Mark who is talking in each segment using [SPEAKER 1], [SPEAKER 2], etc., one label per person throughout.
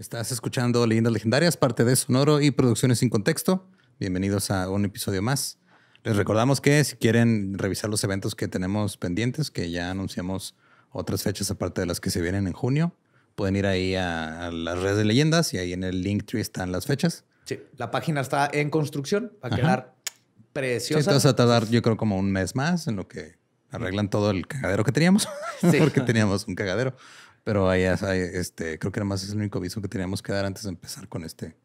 [SPEAKER 1] Estás escuchando Leyendas Legendarias, parte de Sonoro y Producciones sin Contexto. Bienvenidos a un episodio más. Les recordamos que si quieren revisar los eventos que tenemos pendientes, que ya anunciamos otras fechas aparte de las que se vienen en junio, pueden ir ahí a, las redes de leyendas y ahí en el Linktree están las
[SPEAKER 2] fechas. Sí, la página está en construcción, va a quedar preciosa. Sí, entonces va a
[SPEAKER 1] tardar yo creo como un mes más en lo que arreglan todo el cagadero que teníamos,
[SPEAKER 2] porque teníamos
[SPEAKER 1] un cagadero. Pero ahí, este, creo que nada más es el único aviso que teníamos que dar antes de empezar con este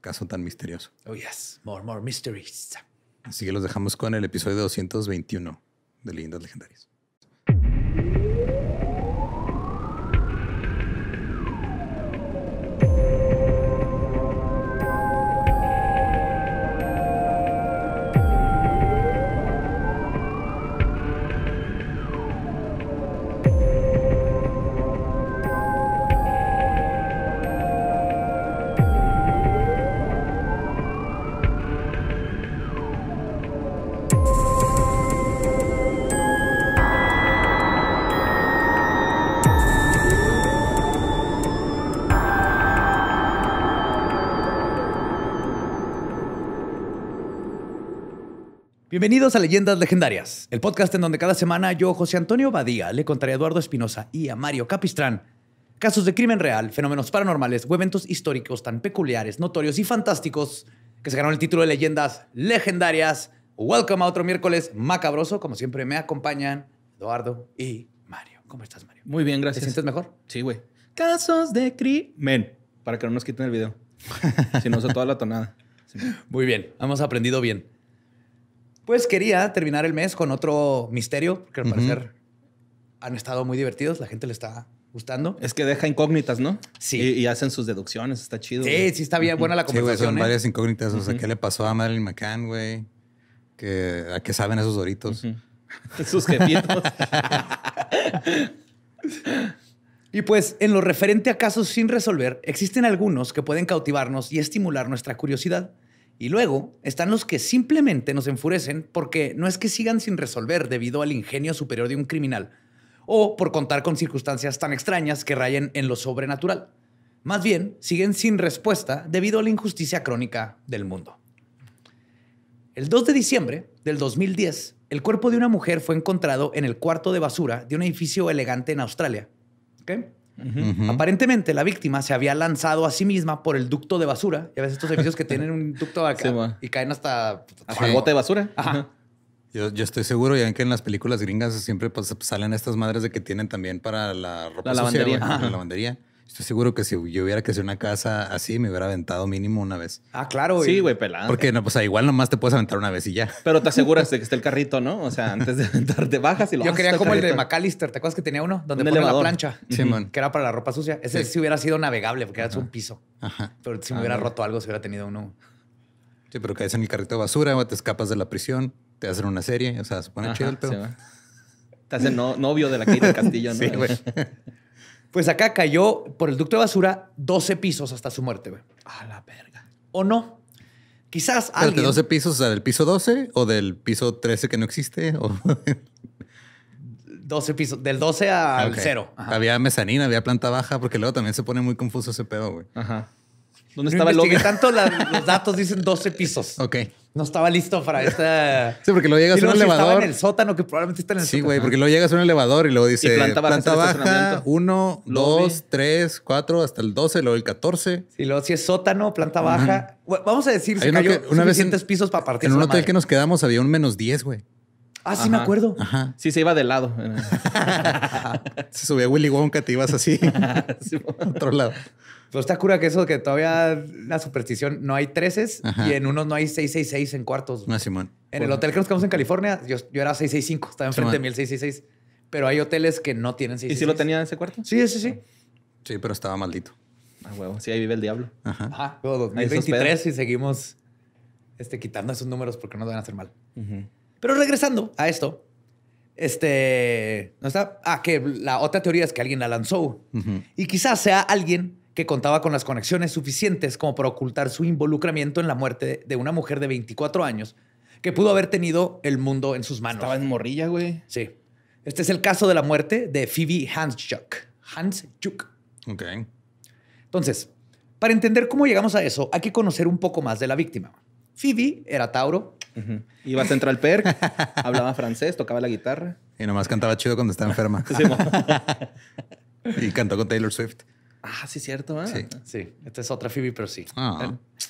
[SPEAKER 1] caso tan misterioso.
[SPEAKER 2] Oh, yes. More, more mysteries.
[SPEAKER 1] Así que los dejamos con el episodio 221 de Leyendas Legendarias.
[SPEAKER 2] Bienvenidos a Leyendas Legendarias, el podcast en donde cada semana yo, José Antonio Badía, le contaré a Eduardo Espinosa y a Mario Capistrán casos de crimen real, fenómenos paranormales o eventos históricos tan peculiares, notorios y fantásticos que se ganaron el título de Leyendas Legendarias. Welcome a otro miércoles macabroso. Como siempre, me acompañan Eduardo y Mario. ¿Cómo estás, Mario? Muy bien, gracias. ¿Te sientes mejor? Sí, güey.
[SPEAKER 3] Casos de crimen. Para que no nos quiten el video. si no, se toda la tonada. Muy bien, hemos
[SPEAKER 2] aprendido bien pues quería terminar el mes con otro misterio, que al parecer han estado muy divertidos, la gente le está gustando. Es que deja incógnitas, ¿no? Sí.
[SPEAKER 3] Y, hacen sus deducciones, está chido.
[SPEAKER 2] Sí, sí está bien buena la conversación. Sí, ¿eh? son
[SPEAKER 1] varias incógnitas, o sea, ¿qué le pasó a Marilyn McCann, güey? ¿A qué saben esos doritos?
[SPEAKER 3] Sus jefitos.
[SPEAKER 2] Y pues, en lo referente a casos sin resolver, existen algunos que pueden cautivarnos y estimular nuestra curiosidad. Y luego están los que simplemente nos enfurecen porque no es que sigan sin resolver debido al ingenio superior de un criminal o por contar con circunstancias tan extrañas que rayen en lo sobrenatural. Más bien, siguen sin respuesta debido a la injusticia crónica del mundo. El 2 de diciembre del 2010, el cuerpo de una mujer fue encontrado en el cuarto de basura de un edificio elegante en Australia. ¿Okay? Aparentemente, la víctima se había lanzado a sí misma por el ducto de basura. Ya ves estos edificios que tienen un ducto acá y caen hasta... el bote
[SPEAKER 1] de basura. Yo, estoy seguro, ya ven que en las películas gringas siempre pues, salen estas madres de que tienen también para la ropa la lavandería. Estoy seguro que si yo hubiera crecido una casa así, me hubiera aventado mínimo una vez. Ah, claro, Sí, güey, pelado. Porque no, pues igual
[SPEAKER 3] nomás te puedes aventar una vez y ya. Pero te aseguras de que está el carrito, ¿no? O sea, antes de aventarte, bajas y lo Yo quería como el, de
[SPEAKER 2] McAllister, ¿te acuerdas que tenía uno? Donde ponía la plancha. Sí, Que era para la ropa sucia. Ese sí, hubiera sido navegable porque era un piso. Ajá. Pero si me ah, hubiera roto algo, si hubiera tenido uno. Sí, pero caes en el
[SPEAKER 1] carrito de basura, te escapas de la prisión, te hacen una serie, o sea, se pone chido el pedo.
[SPEAKER 2] te hacen novio de la quinta del Castillo, ¿no? güey. Pues acá cayó por el ducto de basura 12 pisos hasta su muerte, güey. A la verga. ¿O no? Quizás Espérate, alguien...
[SPEAKER 1] 12 pisos, o sea, del piso 12 o del piso 13 que no existe?
[SPEAKER 2] 12 pisos, del 12 al ah, cero.
[SPEAKER 1] 0. Había mezanina, había planta baja, porque luego también se pone muy confuso ese pedo, güey. Ajá. ¿Dónde estaba el que tanto
[SPEAKER 2] los datos dicen 12 pisos. Ok no estaba listo para esta. Sí, porque lo llegas a un elevador. Estaba en el
[SPEAKER 1] sótano, que probablemente está en el sí, sótano. Sí, güey, porque lo llegas a un elevador y luego dice planta baja, planta baja 1, 2, 3, 4, hasta el
[SPEAKER 2] 12, luego el 14. Sí, luego si es sótano, planta baja. vamos a decir, si cayó en, pisos para partir. En un hotel que
[SPEAKER 1] nos quedamos había un menos 10, güey.
[SPEAKER 2] Ah, sí, me acuerdo. Ajá. Sí, se iba de lado. se
[SPEAKER 1] subía Willy Wonka, te ibas así.
[SPEAKER 2] otro lado. Pero está cura que eso que todavía la superstición no hay treces y en unos no hay 666 en cuartos.
[SPEAKER 1] No, Simón. En el hotel
[SPEAKER 2] que nos quedamos en California, yo, era 665, estaba enfrente de mí Pero hay hoteles que no tienen 666. ¿Y si lo tenía en ese cuarto? Sí, sí, sí. Sí, pero estaba maldito. Ah, huevo. Sí, ahí vive el diablo. Ajá. Ajá. 2023 y seguimos este, quitando esos números porque no nos van a hacer mal. Pero regresando a esto, este, no está. Ah, que la otra teoría es que alguien la lanzó y quizás sea alguien que contaba con las conexiones suficientes como para ocultar su involucramiento en la muerte de una mujer de 24 años que pudo haber tenido el mundo en sus manos. Estaba en morrilla, güey. Sí. Este es el caso de la muerte de Phoebe Hanschuk. Hanschuk. Ok. Entonces, para entender cómo llegamos a eso, hay que conocer un poco más de la víctima. Phoebe era Tauro. Iba a Central Perk, hablaba francés, tocaba la guitarra.
[SPEAKER 1] Y nomás cantaba chido cuando estaba enferma. y cantó con Taylor Swift.
[SPEAKER 2] Ah, sí, cierto. ¿eh? Sí. sí. Esta es otra Phoebe, pero sí. Ah. Eh,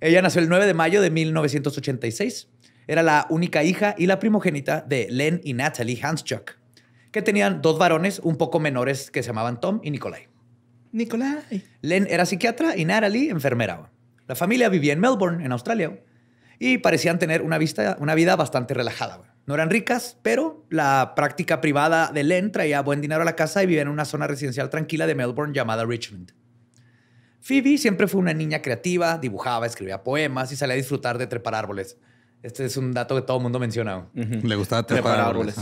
[SPEAKER 2] ella nació el 9 de mayo de 1986. Era la única hija y la primogénita de Len y Natalie Hanschuk, que tenían dos varones un poco menores que se llamaban Tom y Nicolai. Nicolai. Len era psiquiatra y Natalie enfermera. La familia vivía en Melbourne, en Australia, y parecían tener una, vista, una vida bastante relajada. No eran ricas, pero la práctica privada de Len traía buen dinero a la casa y vivía en una zona residencial tranquila de Melbourne llamada Richmond. Phoebe siempre fue una niña creativa, dibujaba, escribía poemas y salía a disfrutar de trepar árboles. Este es un dato que todo el mundo menciona.
[SPEAKER 4] Le gustaba trepar, árboles.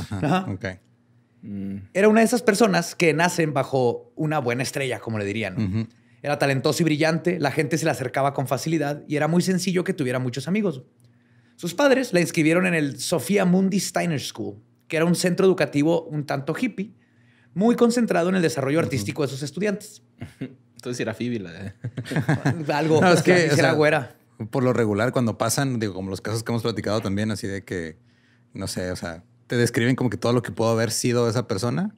[SPEAKER 4] Mm.
[SPEAKER 2] Era una de esas personas que nacen bajo una buena estrella, como le dirían. Era talentoso y brillante, la gente se le acercaba con facilidad y era muy sencillo que tuviera muchos amigos. Sus padres la inscribieron en el Sofía Mundi Steiner School, que era un centro educativo un tanto hippie, muy concentrado en el desarrollo artístico de sus estudiantes. Entonces era fíbila. ¿eh? Algo. que, era güera.
[SPEAKER 1] Por lo regular, cuando pasan, digo, como los casos que hemos platicado también, así de que, no sé, o sea, te describen como que todo lo que pudo haber sido esa persona,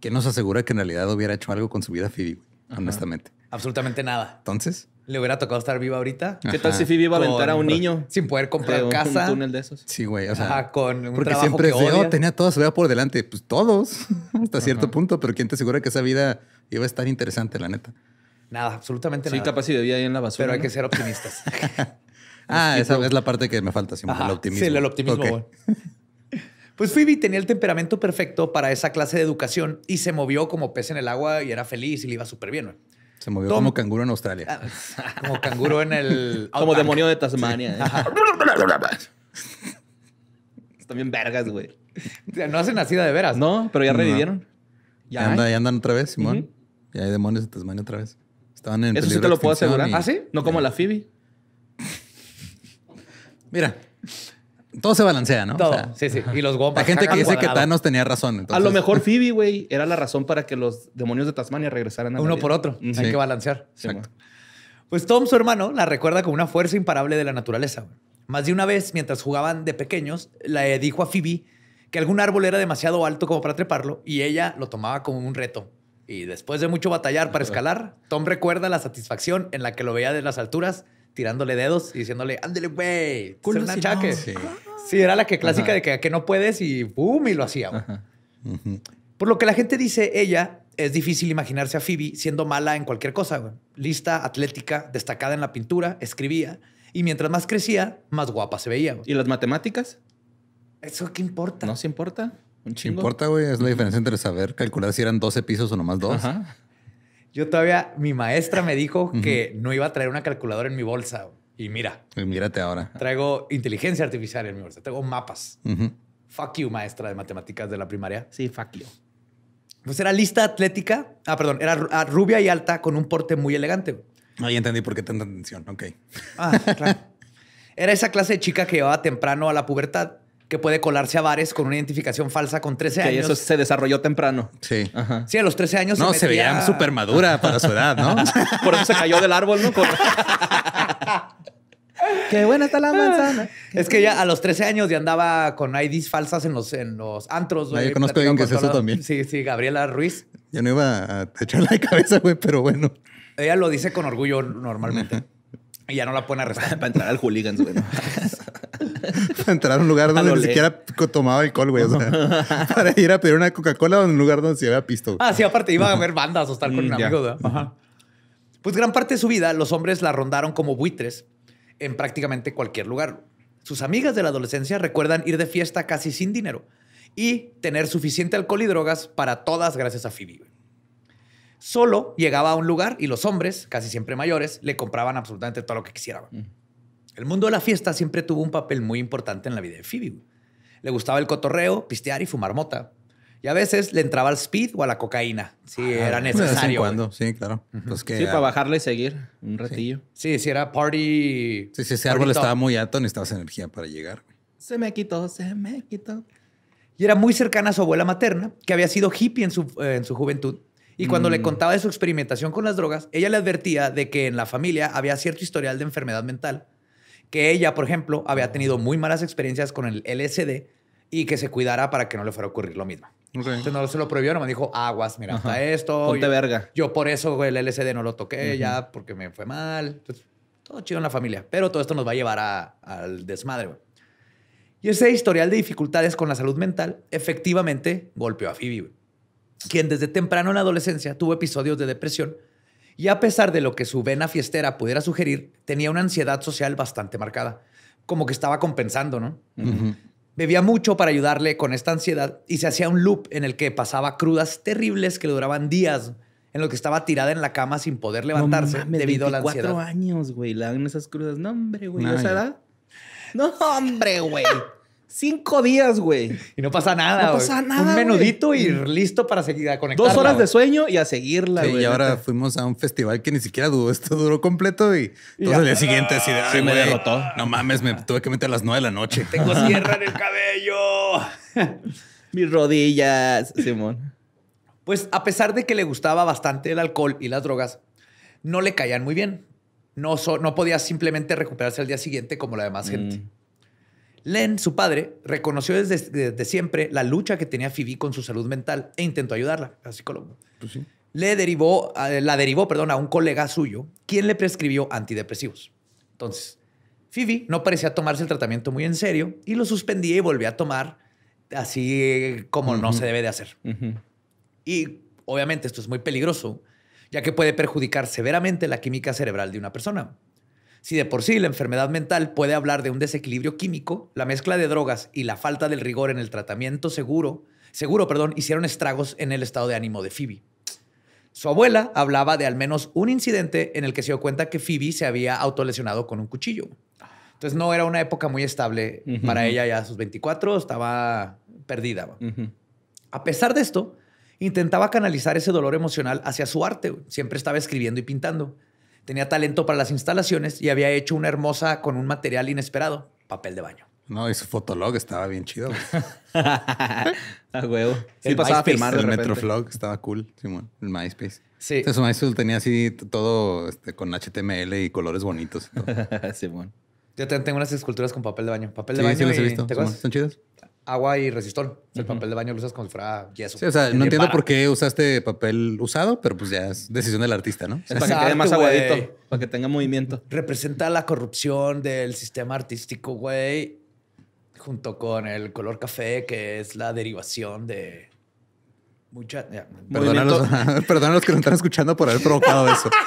[SPEAKER 1] que nos asegura que en realidad hubiera hecho algo con su vida Phoebe, honestamente.
[SPEAKER 2] Absolutamente nada. Entonces le hubiera tocado estar viva ahorita. ¿Qué tal si Phoebe iba a aventar a un niño? Sin poder comprar casa. Un túnel de esos. Sí, güey. O sea, con un porque siempre que
[SPEAKER 1] tenía toda su vida por delante. Pues todos, hasta cierto punto. Pero ¿quién te asegura que esa vida iba a estar interesante, la neta?
[SPEAKER 2] Nada, absolutamente nada. Sí, capaz si bebía ahí en la basura. Pero hay que ser optimistas. ah, este
[SPEAKER 1] esa es la parte que me falta, siempre, el optimismo. Sí, el optimismo,
[SPEAKER 2] Pues Phoebe tenía el temperamento perfecto para esa clase de educación y se movió como pez en el agua y era feliz y le iba súper bien.
[SPEAKER 1] Se movió como canguro en Australia. Ah,
[SPEAKER 2] como canguro en el. como demonio
[SPEAKER 1] de Tasmania. Sí.
[SPEAKER 2] ¿eh? Están bien vergas, güey. No hacen nacida de veras. No, pero ya revivieron.
[SPEAKER 1] Ya, ya, andan otra vez, Simón. Ya hay demonios de Tasmania otra vez. Estaban en. Eso sí te lo puedo asegurar. ¿Ah, sí?
[SPEAKER 3] No como la Phoebe. Mira, todo se
[SPEAKER 1] balancea, ¿no? Todo. sí, sí. Y los La gente que dice que Thanos tenía razón. A lo
[SPEAKER 3] mejor Phoebe, güey, era la razón para que los demonios de Tasmania regresaran a Uno por otro. Hay
[SPEAKER 1] que
[SPEAKER 2] balancear. Exacto. Pues Tom, su hermano, la recuerda como una fuerza imparable de la naturaleza. Más de una vez, mientras jugaban de pequeños, le dijo a Phoebe que algún árbol era demasiado alto como para treparlo y ella lo tomaba como un reto. Y después de mucho batallar para escalar, Tom recuerda la satisfacción en la que lo veía de las alturas tirándole dedos y diciéndole, ándele, güey, un achaque. Sí. sí. era la que clásica de que, que no puedes y boom, y lo hacía. Por lo que la gente dice, ella es difícil imaginarse a Phoebe siendo mala en cualquier cosa. Lista, atlética, destacada en la pintura, escribía y mientras más crecía, más guapa se veía. ¿Y las matemáticas?
[SPEAKER 3] ¿Eso qué importa? No se importa. Un
[SPEAKER 1] importa, güey. Es la diferencia entre saber calcular si eran 12 pisos o nomás dos. Ajá.
[SPEAKER 2] Yo todavía, mi maestra me dijo que no iba a traer una calculadora en mi bolsa. Y mira.
[SPEAKER 1] Y pues mírate ahora.
[SPEAKER 2] Traigo inteligencia artificial en mi bolsa, traigo mapas. Fuck you, maestra de matemáticas de la primaria. Sí, fuck you. Pues era lista atlética. Ah, perdón, era ah, rubia y alta con un porte muy elegante.
[SPEAKER 1] No ya entendí por qué tanta atención. Ok.
[SPEAKER 2] Ah, claro. Era esa clase de chica que llevaba temprano a la pubertad que puede colarse a bares con una identificación falsa con 13 que eso se desarrolló temprano. Sí. Sí, a los 13 años. No, se, veía súper madura para su edad, ¿no? Por eso se cayó del árbol, ¿no? Qué buena está la manzana. Es que ya a los 13 años ya andaba con IDs falsas en los, en los antros. güey. yo conozco a alguien que eso también. Sí, sí, Gabriela Ruiz.
[SPEAKER 1] Yo no iba a echarle la cabeza, güey, pero bueno.
[SPEAKER 2] Ella lo dice con orgullo normalmente. y ya no la a arrestar. Para entrar al hooligans, güey.
[SPEAKER 1] para entrar a un lugar donde ni siquiera tomaba alcohol, güey. O para ir a pedir una Coca-Cola en un lugar donde se había pisto. Ah, sí,
[SPEAKER 2] aparte iba a ver bandas o estar con mm, un amigo. Pues gran parte de su vida, los hombres la rondaron como buitres en prácticamente cualquier lugar. Sus amigas de la adolescencia recuerdan ir de fiesta casi sin dinero y tener suficiente alcohol y drogas para todas gracias a Phoebe. Solo llegaba a un lugar y los hombres, casi siempre mayores, le compraban absolutamente todo lo que quisieran el mundo de la fiesta siempre tuvo un papel muy importante en la vida de Phoebe. Le gustaba el cotorreo, pistear y fumar mota. Y a veces le entraba al speed o a la cocaína, si ah, era necesario. De vez en cuando,
[SPEAKER 1] sí, claro. Pues sí, para
[SPEAKER 2] bajarle y seguir un ratillo. Sí, si era party. Sí, si ese árbol estaba muy alto, necesitabas energía para llegar.
[SPEAKER 3] Se me quitó, se me quitó.
[SPEAKER 2] Y era muy cercana a su abuela materna, que había sido hippie en su, eh, juventud. Y cuando le mm. contaba de su experimentación con las drogas, ella le advertía de que en la familia había cierto historial de enfermedad mental que ella, por ejemplo, había tenido muy malas experiencias con el LSD y que se cuidara para que no le fuera a ocurrir lo mismo. no se lo prohibió, me dijo, aguas, mira, esto. Ponte yo, verga. Yo por eso el LSD no lo toqué ya, porque me fue mal. todo chido en la familia. Pero todo esto nos va a llevar a, al desmadre, güey. Y ese historial de dificultades con la salud mental efectivamente golpeó a Phoebe, quien desde temprano en la adolescencia tuvo episodios de depresión y a pesar de lo que su vena fiestera pudiera sugerir, tenía una ansiedad social bastante marcada, como que estaba compensando, ¿no? Bebía mucho para ayudarle con esta ansiedad y se hacía un loop en el que pasaba crudas terribles que duraban días, en lo que estaba tirada en la cama sin poder levantarse debido a la ansiedad.
[SPEAKER 3] años, güey, La dan esas crudas. No, hombre, güey, no, edad.
[SPEAKER 2] No, hombre, güey. Cinco días, güey. Y no pasa nada. No pasa nada. Un menudito y mm. listo para seguir a conectar. Dos horas de sueño y a seguirla, sí, Y ahora
[SPEAKER 1] fuimos a un festival que ni siquiera duró. Esto duró completo y, todo el día siguiente así de. Sí, me derrotó. No mames, me tuve que meter a las nueve de la noche. Tengo sierra en el cabello.
[SPEAKER 2] Mis rodillas, Simón. Pues a pesar de que le gustaba bastante el alcohol y las drogas, no le caían muy bien. No, no podía simplemente recuperarse al día siguiente como la demás mm. gente. Len, su padre, reconoció desde, siempre la lucha que tenía Phoebe con su salud mental e intentó ayudarla, al psicólogo. Pues le derivó, la derivó perdón, a un colega suyo, quien le prescribió antidepresivos. Entonces, Phoebe no parecía tomarse el tratamiento muy en serio y lo suspendía y volvía a tomar así eh, como no se debe de hacer. Y obviamente esto es muy peligroso, ya que puede perjudicar severamente la química cerebral de una persona. Si de por sí la enfermedad mental puede hablar de un desequilibrio químico, la mezcla de drogas y la falta del rigor en el tratamiento seguro, seguro, perdón, hicieron estragos en el estado de ánimo de Phoebe. Su abuela hablaba de al menos un incidente en el que se dio cuenta que Phoebe se había autolesionado con un cuchillo. Entonces no era una época muy estable para ella ya a sus 24, estaba perdida. A pesar de esto, intentaba canalizar ese dolor emocional hacia su arte. Siempre estaba escribiendo y pintando tenía talento para las instalaciones y había hecho una hermosa con un material inesperado,
[SPEAKER 1] papel de baño. No, y su fotolog estaba bien chido. A huevo. Sí, el pasaba a El Metroflog estaba cool, Simón. El MySpace. Sí. Entonces, su MySpace tenía así todo este, con HTML y colores bonitos. Simón.
[SPEAKER 2] Yo tengo unas esculturas con papel de baño. Papel de baño. Sí, visto. Son chidos? agua y resistor El papel de baño lo usas como si fuera yeso. o sea, no entiendo por
[SPEAKER 1] qué usaste papel usado, pero pues ya es decisión del artista, ¿no? Es para
[SPEAKER 2] que quede más aguadito, para que tenga movimiento. Representa la corrupción del sistema artístico, güey, junto con el color café, que es la derivación de mucha.
[SPEAKER 1] perdón, a los, que nos están escuchando por haber provocado eso.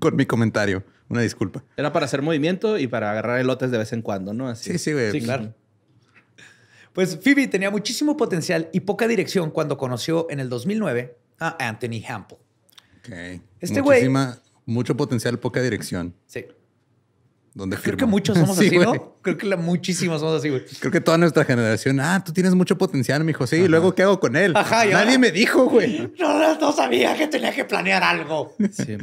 [SPEAKER 1] Con mi comentario. Una disculpa.
[SPEAKER 3] Era para hacer movimiento y para agarrar elotes de vez en cuando,
[SPEAKER 2] ¿no? Así. Sí, sí, güey. Sí, claro. Pues Phoebe tenía muchísimo potencial y poca dirección cuando conoció en el 2009 a Anthony Hample.
[SPEAKER 4] Ok. Este güey.
[SPEAKER 1] Mucho potencial, poca dirección. Sí. ¿Dónde Creo que muchos somos así, ¿no?
[SPEAKER 2] Creo que muchísimos somos así, güey.
[SPEAKER 1] Creo que toda nuestra generación, ah, tú tienes mucho potencial, mi Sí, y luego, ¿qué hago con
[SPEAKER 2] él? Ajá, Nadie me dijo, güey. No, no sabía que tenía que planear algo. Sí,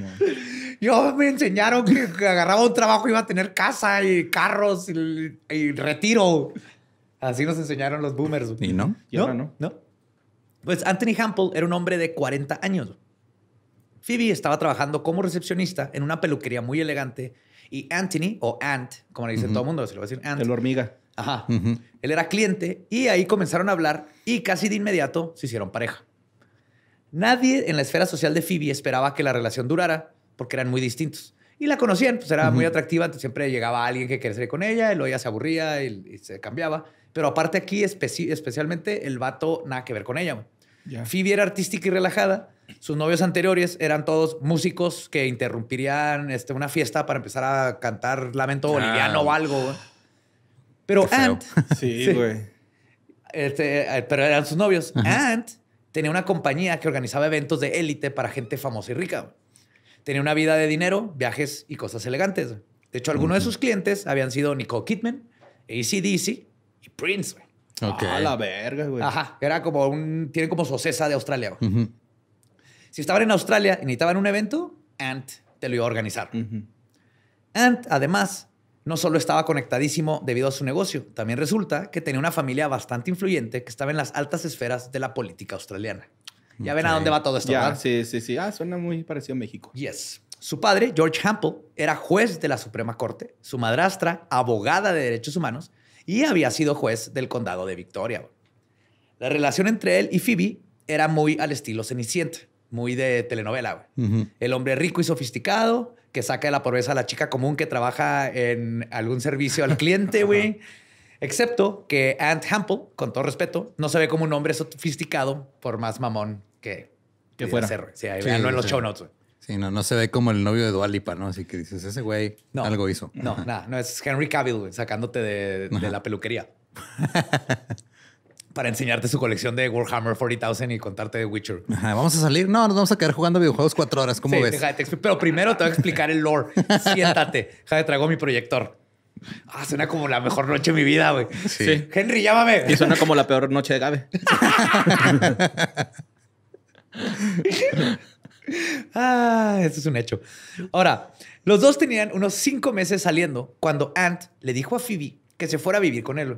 [SPEAKER 2] Yo me enseñaron que agarraba un trabajo iba a tener casa y carros y retiro. Así nos enseñaron los boomers. ¿Y no? ¿Y no? Pues Anthony Hampel era un hombre de 40 años. Phoebe estaba trabajando como recepcionista en una peluquería muy elegante y Anthony, o Ant, como le dicen todo el mundo, se lo va a decir Ant. El hormiga. Ajá. Él era cliente y ahí comenzaron a hablar y casi de inmediato se hicieron pareja. Nadie en la esfera social de Phoebe esperaba que la relación durara porque eran muy distintos. Y la conocían, pues era muy atractiva, siempre llegaba alguien que quería salir con ella, y luego ella se aburría y se cambiaba. Pero aparte aquí, especialmente, el vato nada que ver con ella. Yeah. Phoebe era artística y relajada. Sus novios anteriores eran todos músicos que interrumpirían este, una fiesta para empezar a cantar lamento ah. boliviano o algo. Pero Ant... Sí, este, eh, pero eran sus novios. Ant tenía una compañía que organizaba eventos de élite para gente famosa y rica. Tenía una vida de dinero, viajes y cosas elegantes. De hecho, algunos de sus clientes habían sido Nicole Kidman, e ACDC, y Prince,
[SPEAKER 4] güey. la verga,
[SPEAKER 2] güey. Ajá. Era como un. Tiene como su de Australia, Si estaban en Australia y necesitaban un evento, Ant te lo iba a organizar. Ant, además, no solo estaba conectadísimo debido a su negocio, también resulta que tenía una familia bastante influyente que estaba en las altas esferas de la política australiana. Ya ven a dónde va todo esto, ¿verdad? Sí, sí, sí. Ah, suena muy parecido a México. Yes. Su padre, George Hampel, era juez de la Suprema Corte, su madrastra, abogada de derechos humanos, y había sido juez del condado de Victoria. La relación entre él y Phoebe era muy al estilo Cenicienta, muy de telenovela. El hombre rico y sofisticado que saca de la pobreza a la chica común que trabaja en algún servicio al cliente, güey. Excepto que Ant Hample, con todo respeto, no se ve como un hombre sofisticado por más mamón que, que fuera. Ser, sí, ahí en los show notes.
[SPEAKER 1] Sí, no, no se ve como el novio de Dualipa, ¿no? Así que
[SPEAKER 2] dices, ese güey algo hizo. No, nada, no, es Henry Cavill sacándote de, la peluquería. para enseñarte su colección de Warhammer 40,000 y contarte de Witcher.
[SPEAKER 1] vamos a salir. No, nos vamos a quedar jugando videojuegos cuatro horas. ¿Cómo ves?
[SPEAKER 2] pero primero te voy a explicar el lore. Siéntate. Jade, traigo mi proyector. Ah, suena como la mejor noche de mi vida, güey. Sí. Henry, llámame. Y suena como la peor noche de Gabe. ah, eso es un hecho. Ahora, los dos tenían unos cinco meses saliendo cuando Ant le dijo a Phoebe que se fuera a vivir con él.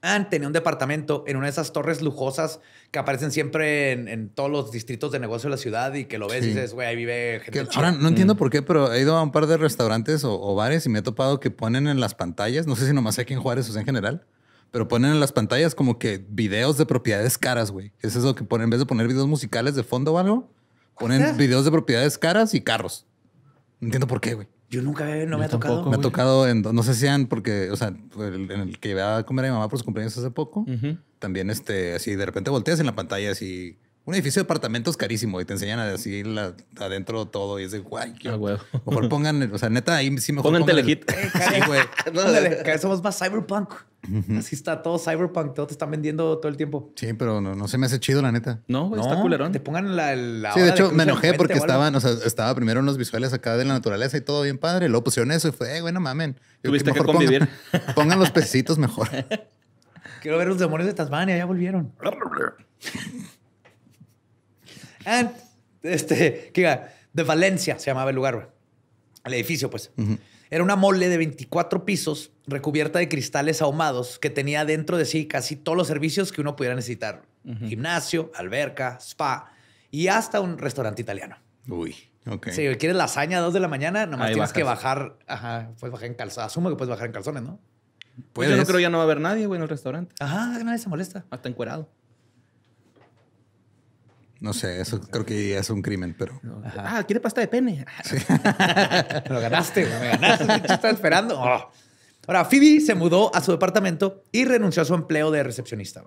[SPEAKER 2] Ant tenía un departamento en una de esas torres lujosas que aparecen siempre en, todos los distritos de negocio de la ciudad y que lo ves y dices, güey, ahí vive gente. ahora
[SPEAKER 1] no entiendo mm. por qué, pero he ido a un par de restaurantes o, bares y me he topado que ponen en las pantallas, no sé si nomás aquí en Juárez o sea en general, pero ponen en las pantallas como que videos de propiedades caras, güey. es eso que ponen, en vez de poner videos musicales de fondo o algo, Ponen videos de propiedades caras y carros. No entiendo por qué, güey. Yo nunca no me ha tocado. Me ha tocado en, no sé si han, porque, o sea, en el que iba a comer a mi mamá por sus cumpleaños hace poco, también este, así de repente volteas en la pantalla así un edificio de apartamentos carísimo y te enseñan a decir adentro todo y es de guay. ah, Mejor pongan, o sea, neta, ahí sí mejor. Pongan telehit. hit. güey.
[SPEAKER 2] somos más cyberpunk. Así está todo cyberpunk, todo te están vendiendo todo el tiempo. Sí, pero no, no se me hace chido, la neta. No, güey. está culerón. Te pongan la. sí, de hecho, me enojé porque estaban,
[SPEAKER 1] o sea, estaba primero unos visuales acá de la naturaleza y todo bien padre. Luego pusieron eso y fue, bueno, mamen. Yo, Tuviste que, mejor convivir. Pongan, los pececitos mejor.
[SPEAKER 2] Quiero ver los demonios de Tasmania, ya volvieron. Ah, este, que de Valencia se llamaba el lugar, El edificio, pues. Era una mole de 24 pisos recubierta de cristales ahumados que tenía dentro de sí casi todos los servicios que uno pudiera necesitar. Gimnasio, alberca, spa y hasta un restaurante italiano. Uy. ok. Si quieres lasaña a dos de la mañana, nomás más tienes que bajar. Ajá, puedes bajar en calzones. Asumo que puedes bajar en calzones, ¿no? Pues yo no creo ya no va a haber nadie, bueno en el restaurante. Ajá, nadie se molesta. Hasta encuerado.
[SPEAKER 1] No sé, eso creo que es un crimen, pero.
[SPEAKER 3] Ah, quiere pasta de pene.
[SPEAKER 2] Lo ganaste, me ganaste. Te estaba esperando. Oh. Ahora, Phoebe se mudó a su departamento y renunció a su empleo de recepcionista.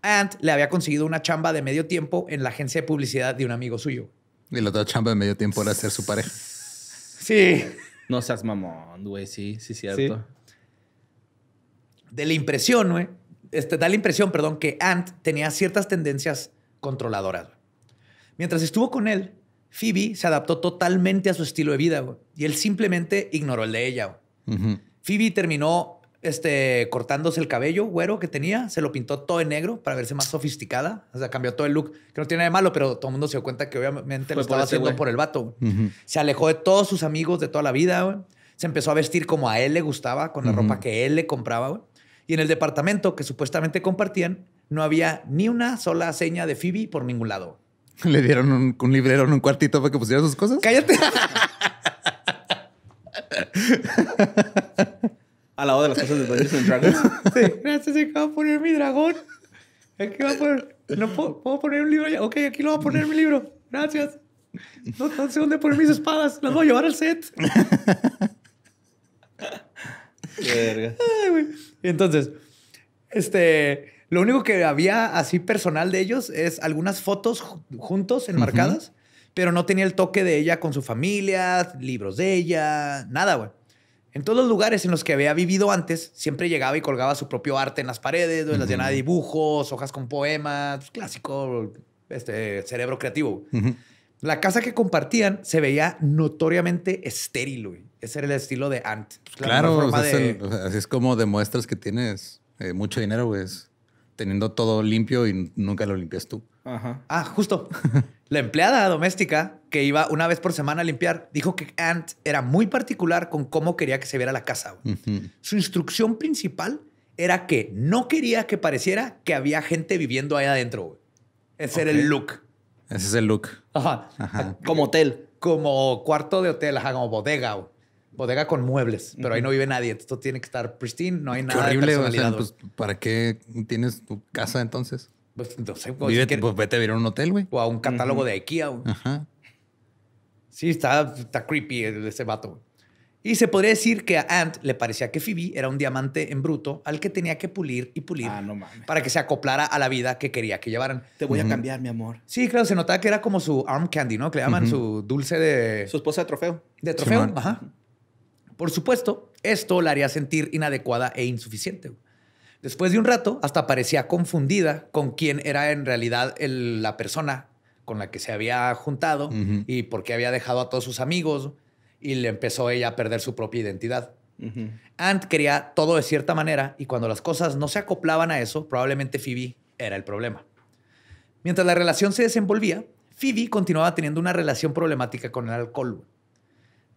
[SPEAKER 2] Ant le había conseguido una chamba de medio tiempo en la agencia de publicidad de un amigo suyo.
[SPEAKER 3] Y la otra chamba de medio tiempo era ser su
[SPEAKER 2] pareja. Sí. No seas mamón, güey. Sí, sí, cierto. De la impresión, güey. Este, da la impresión, perdón, que Ant tenía ciertas tendencias controladoras. Mientras estuvo con él, Phoebe se adaptó totalmente a su estilo de vida y él simplemente ignoró el de ella. Phoebe terminó este, cortándose el cabello güero que tenía, se lo pintó todo en negro para verse más sofisticada. O sea, cambió todo el look, que no tiene nada de malo, pero todo el mundo se dio cuenta que obviamente lo estaba haciendo por el vato. Se alejó de todos sus amigos de toda la vida. Se empezó a vestir como a él le gustaba, con la ropa que él le compraba. Y en el departamento que supuestamente compartían, no había ni una sola seña de Phoebe por ningún lado.
[SPEAKER 1] ¿Le dieron un, librero en un cuartito para que pusiera sus cosas? ¡Cállate!
[SPEAKER 3] A la lado de las cosas de Dungeons and Dragons.
[SPEAKER 2] Sí, gracias, voy a poner mi dragón. Aquí va a poner... No puedo, poner un libro ya. Ok, aquí lo voy a poner mi libro. Gracias. No, no sé dónde poner mis espadas. Las voy a llevar al set. Verga. Ay, Entonces, este... Lo único que había así personal de ellos es algunas fotos juntos enmarcadas, pero no tenía el toque de ella con su familia, libros de ella, nada, güey. En todos los lugares en los que había vivido antes, siempre llegaba y colgaba su propio arte en las paredes, donde las llenaba de dibujos, hojas con poemas, clásico, este, cerebro creativo. La casa que compartían se veía notoriamente estéril, güey. Ese era el estilo de Ant. Pues, claro, así
[SPEAKER 1] es como demuestras que tienes eh, mucho dinero, güey teniendo todo limpio y nunca lo limpias tú.
[SPEAKER 2] Ajá. Ah, justo. La empleada doméstica que iba una vez por semana a limpiar dijo que Ant era muy particular con cómo quería que se viera la casa. Su instrucción principal era que no quería que pareciera que había gente viviendo ahí adentro. Ese era el look. Ese es el look. Ajá. Como hotel. Como cuarto de hotel, como bodega bodega con muebles, pero ahí no vive nadie. Esto tiene que estar pristine, no hay nada. horrible, pues,
[SPEAKER 1] ¿para qué tienes tu casa entonces? Pues, no pues, sé,
[SPEAKER 2] vete a ver a un hotel, güey. O a un catálogo de IKEA. Ajá. Sí, está, está creepy ese vato. Y se podría decir que a Ant le parecía que Phoebe era un diamante en bruto al que tenía que pulir y pulir ah, para que se acoplara a la vida que quería que llevaran. Te voy a cambiar, mi amor. Sí, claro, se notaba que era como su arm candy, ¿no? Que le llaman su dulce de... Su esposa de trofeo. De trofeo, ajá. Por supuesto, esto la haría sentir inadecuada e insuficiente. Después de un rato, hasta parecía confundida con quién era en realidad la persona con la que se había juntado y por qué había dejado a todos sus amigos y le empezó ella a perder su propia identidad. Ant quería todo de cierta manera y cuando las cosas no se acoplaban a eso, probablemente Phoebe era el problema. Mientras la relación se desenvolvía, Phoebe continuaba teniendo una relación problemática con el alcohol.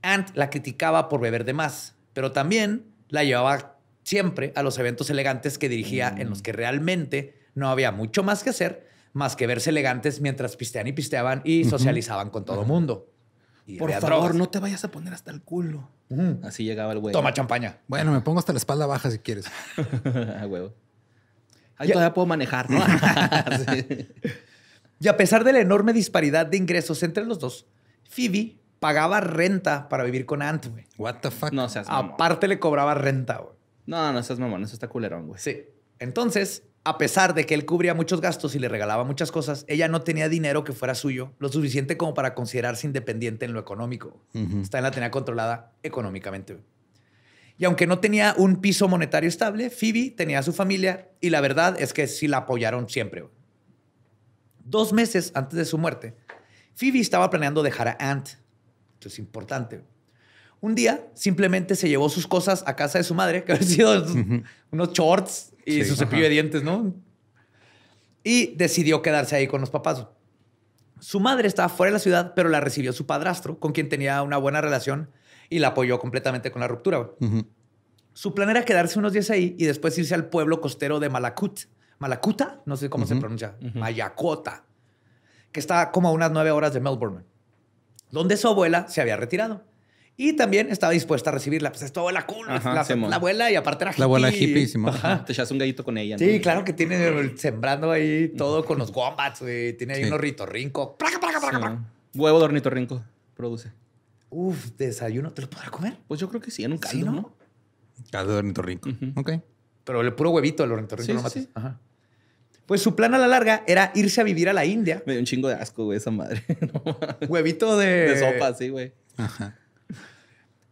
[SPEAKER 2] Ant la criticaba por beber de más, pero también la llevaba siempre a los eventos elegantes que dirigía en los que mm. realmente no había mucho más que hacer más que verse elegantes mientras pistean y pisteaban y socializaban con todo el mundo. por favor, no
[SPEAKER 1] te vayas a poner hasta el culo.
[SPEAKER 2] Así llegaba el güey. Toma champaña.
[SPEAKER 1] Bueno, me pongo hasta la espalda baja
[SPEAKER 2] si quieres. ah, huevo. Ahí todavía puedo manejar, ¿no? Y a pesar de la enorme disparidad de ingresos entre los dos, Phoebe pagaba renta para vivir con Ant, güey. What the fuck? No seas mamón. Aparte le cobraba renta, güey. No, no seas mamón, eso está culerón, güey. Sí. Entonces, a pesar de que él cubría muchos gastos y le regalaba muchas cosas, ella no tenía dinero que fuera suyo, lo suficiente como para considerarse independiente en lo económico. Está en la tenía controlada económicamente. Y aunque no tenía un piso monetario estable, Phoebe tenía a su familia y la verdad es que sí la apoyaron siempre. Dos meses antes de su muerte, Phoebe estaba planeando dejar a Ant, es importante. Un día simplemente se llevó sus cosas a casa de su madre, que habían sido unos shorts y su cepillo de dientes, ¿no? Y decidió quedarse ahí con los papás. Su madre estaba fuera de la ciudad, pero la recibió su padrastro, con quien tenía una buena relación y la apoyó completamente con la ruptura. Su plan era quedarse unos días ahí y después irse al pueblo costero de Malacut. Malacuta, no sé cómo se pronuncia, Mayacota, que está como a unas nueve horas de Melbourne donde su abuela se había retirado. Y también estaba dispuesta a recibirla. Pues es toda la cool. la, abuela y aparte era hippie. La abuela hippie. Ajá.
[SPEAKER 3] Te echas un gallito con ella. Sí, claro
[SPEAKER 2] que tiene sembrando ahí todo con los wombats. Güey. Tiene ahí un ornitorrinco. Placa, placa, placa, placa.
[SPEAKER 3] Huevo de ornitorrinco
[SPEAKER 2] produce. Uf, desayuno. ¿Te lo podrá comer? Pues yo creo que sí, en un caldo,
[SPEAKER 3] Caldo de ornitorrinco. Rinco. Ok.
[SPEAKER 2] Pero el puro huevito del ornitorrinco no mates. Ajá. Pues su plan a la larga era irse a vivir a la India. Me dio un chingo de asco, güey, esa madre. Huevito de... De sopa, sí, güey.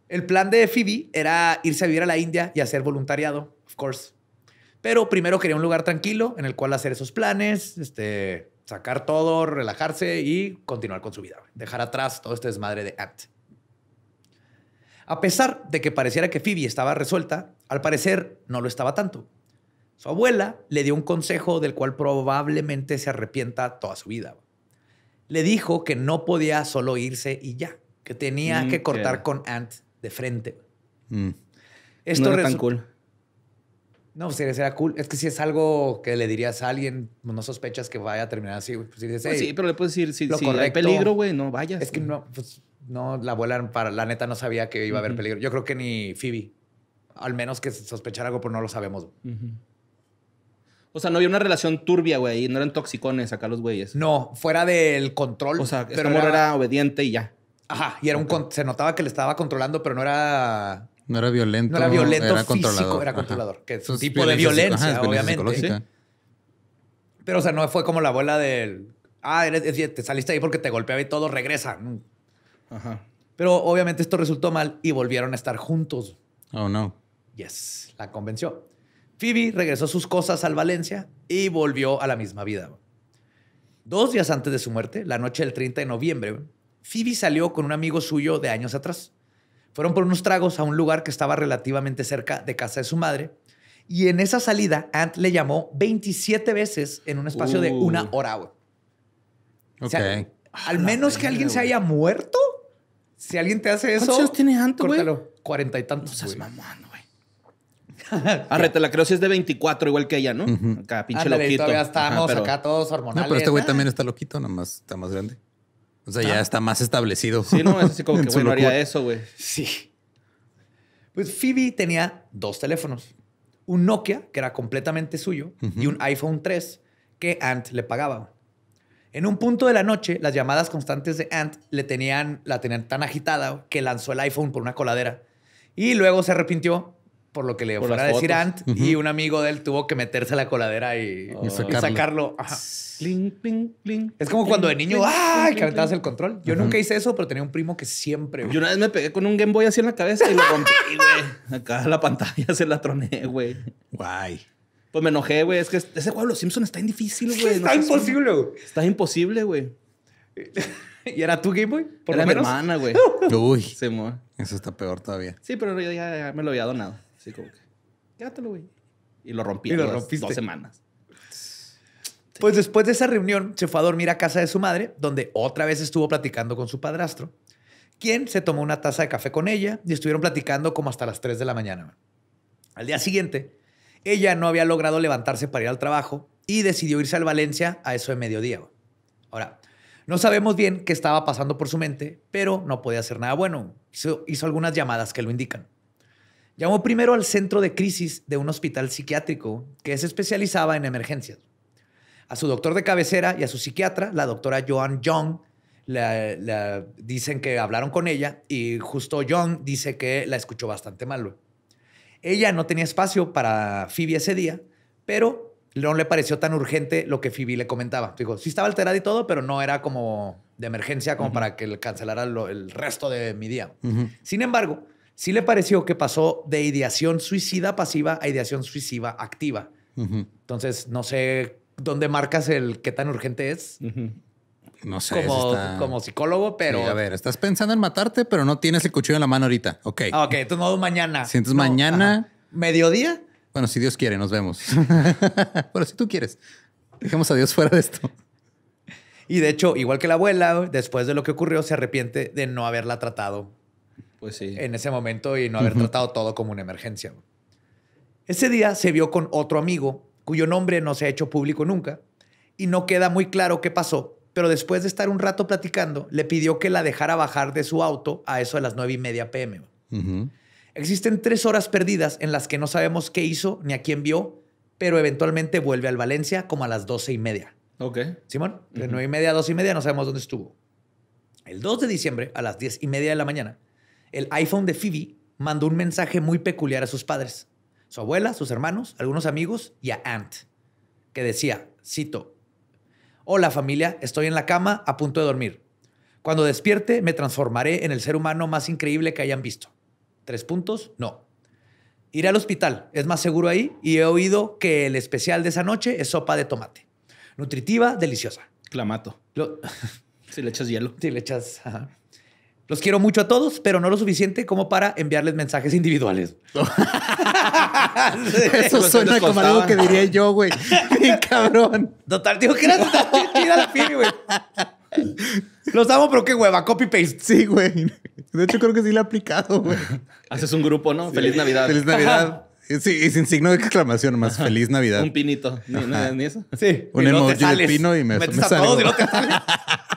[SPEAKER 2] El plan de Phoebe era irse a vivir a la India y hacer voluntariado, of course. Pero primero quería un lugar tranquilo en el cual hacer esos planes, este, sacar todo, relajarse y continuar con su vida. Dejar atrás todo este desmadre de act. A pesar de que pareciera que Phoebe estaba resuelta, al parecer no lo estaba tanto. Su abuela le dio un consejo del cual probablemente se arrepienta toda su vida. Le dijo que no podía solo irse y ya, que tenía mm, que cortar con Ant de frente.
[SPEAKER 4] Mm. Esto no era tan cool.
[SPEAKER 2] No, pues, sería, era cool. Es que si es algo que le dirías a alguien, pues, no sospechas que vaya a terminar así. Pues, sí, pero le puedes decir, si, hay peligro,
[SPEAKER 3] güey, no vayas. Es que no, pues,
[SPEAKER 2] no, la abuela, para, la neta, no sabía que iba a haber peligro. Yo creo que ni Phoebe, al menos que sospechara algo, pero no lo sabemos.
[SPEAKER 3] O sea, no había una relación turbia, güey, no eran toxicones acá los güeyes.
[SPEAKER 2] No, fuera del control. O sea, este pero era... obediente y ya. Ajá, y era un se notaba que le estaba controlando, pero no era
[SPEAKER 1] no era violento, no era violento era controlador. era
[SPEAKER 2] controlador, que es un tipo de violencia, obviamente. Pero o sea, no fue como la abuela del ah, eres, te saliste ahí porque te golpeaba y todo, regresa. Ajá. Pero obviamente esto resultó mal y volvieron a estar juntos. Oh no. Yes, la convenció. Phoebe regresó sus cosas al Valencia y volvió a la misma vida. Dos días antes de su muerte, la noche del 30 de noviembre, Phoebe salió con un amigo suyo de años atrás. Fueron por unos tragos a un lugar que estaba relativamente cerca de casa de su madre. Y en esa salida, Ant le llamó 27 veces en un espacio de una hora. O sea, al menos que alguien se haya muerto, si alguien te hace eso. ¿Cuántos tiene güey? Cuarenta y tantos. No
[SPEAKER 3] te la creo si es de 24, igual que ella, ¿no? Acá,
[SPEAKER 1] pinche loquito. Todavía estamos acá
[SPEAKER 2] todos hormonales. No, pero este güey ¿eh?
[SPEAKER 1] también está loquito, nada más está más grande. O sea, ya ah. está más establecido. Sí, no, es así como que, güey,
[SPEAKER 3] haría
[SPEAKER 2] eso, güey. Sí. Pues Phoebe tenía dos teléfonos. Un Nokia, que era completamente suyo, y un iPhone 3, que Ant le pagaba. En un punto de la noche, las llamadas constantes de Ant le tenían, la tenían tan agitada que lanzó el iPhone por una coladera. Y luego se arrepintió por lo que le fuera a decir Ant y un amigo de él tuvo que meterse a la coladera y, oh. sacarlo. es como cuando de niño, ¡ay! que aventabas el control. Yo nunca hice eso, pero tenía un primo que siempre.
[SPEAKER 3] Yo una vez me pegué con un Game Boy así en la cabeza y lo rompí, güey. Acá la pantalla se la troné, güey. Guay. Pues me enojé, güey. Es que ese juego de los Simpsons está difícil, güey. está, imposible, güey. Está imposible, güey. ¿Y era tu Game Boy? Por era mi hermana, güey. Uy. Se Eso está peor todavía. Sí, pero yo ya me lo había donado.
[SPEAKER 2] Y lo rompí dos semanas. Pues después de esa reunión, se fue a dormir a casa de su madre, donde otra vez estuvo platicando con su padrastro, quien se tomó una taza de café con ella y estuvieron platicando como hasta las 3 de la mañana. Al día siguiente, ella no había logrado levantarse para ir al trabajo y decidió irse al Valencia a eso de mediodía. Ahora, no sabemos bien qué estaba pasando por su mente, pero no podía hacer nada bueno. hizo algunas llamadas que lo indican. Llamó primero al centro de crisis de un hospital psiquiátrico que se especializaba en emergencias. A su doctor de cabecera y a su psiquiatra, la doctora Joan Young, le dicen que hablaron con ella y justo Young dice que la escuchó bastante mal. Ella no tenía espacio para Phoebe ese día, pero no le pareció tan urgente lo que Phoebe le comentaba. Dijo, sí estaba alterada y todo, pero no era como de emergencia como para que le cancelara el resto de mi día. Sin embargo, sí le pareció que pasó de ideación suicida pasiva a ideación suicida activa. Entonces, no sé dónde marcas el qué tan urgente es. No sé. Como, psicólogo, pero. a ver, estás pensando en matarte,
[SPEAKER 1] pero no tienes el cuchillo en la mano ahorita. Ok.
[SPEAKER 2] Ah, ok, entonces no
[SPEAKER 1] mañana. Si entonces mañana.
[SPEAKER 2] ¿Mediodía? Bueno, si Dios quiere, nos vemos. pero si tú quieres.
[SPEAKER 1] Dejemos a Dios fuera de esto.
[SPEAKER 2] Y de hecho, igual que la abuela, después de lo que ocurrió, se arrepiente de no haberla tratado pues en ese momento y no haber tratado todo como una emergencia. Ese día se vio con otro amigo cuyo nombre no se ha hecho público nunca y no queda muy claro qué pasó, pero después de estar un rato platicando, le pidió que la dejara bajar de su auto a eso de las 9 y media pm. Existen tres horas perdidas en las que no sabemos qué hizo ni a quién vio, pero eventualmente vuelve al Valencia como a las doce y media. Ok. Simón, de nueve y media a 12 y media no sabemos dónde estuvo. El 2 de diciembre, a las diez y media de la mañana, el iPhone de Phoebe mandó un mensaje muy peculiar a sus padres, su abuela, sus hermanos, algunos amigos y a Aunt, que decía, cito, Hola familia, estoy en la cama a punto de dormir. Cuando despierte me transformaré en el ser humano más increíble que hayan visto. Tres puntos, no. Ir al hospital, es más seguro ahí y he oído que el especial de esa noche es sopa de tomate. Nutritiva, deliciosa. Clamato. si le echas hielo. Si le echas... Los quiero mucho a todos, pero no lo suficiente como para enviarles mensajes individuales. Eso pues, suena como algo que diría yo, güey. Mi cabrón. Total, digo que era la güey. Los amo, pero qué hueva. Copy paste. Sí, güey. De hecho, creo que sí le he aplicado, güey.
[SPEAKER 3] Haces un grupo, ¿no? Feliz Navidad. Feliz Navidad. Sí, y sin
[SPEAKER 1] signo de exclamación, más feliz Navidad. Un
[SPEAKER 3] pinito, ni, nada ni eso. Sí. Un emoji de pino y me, metes a todos y no te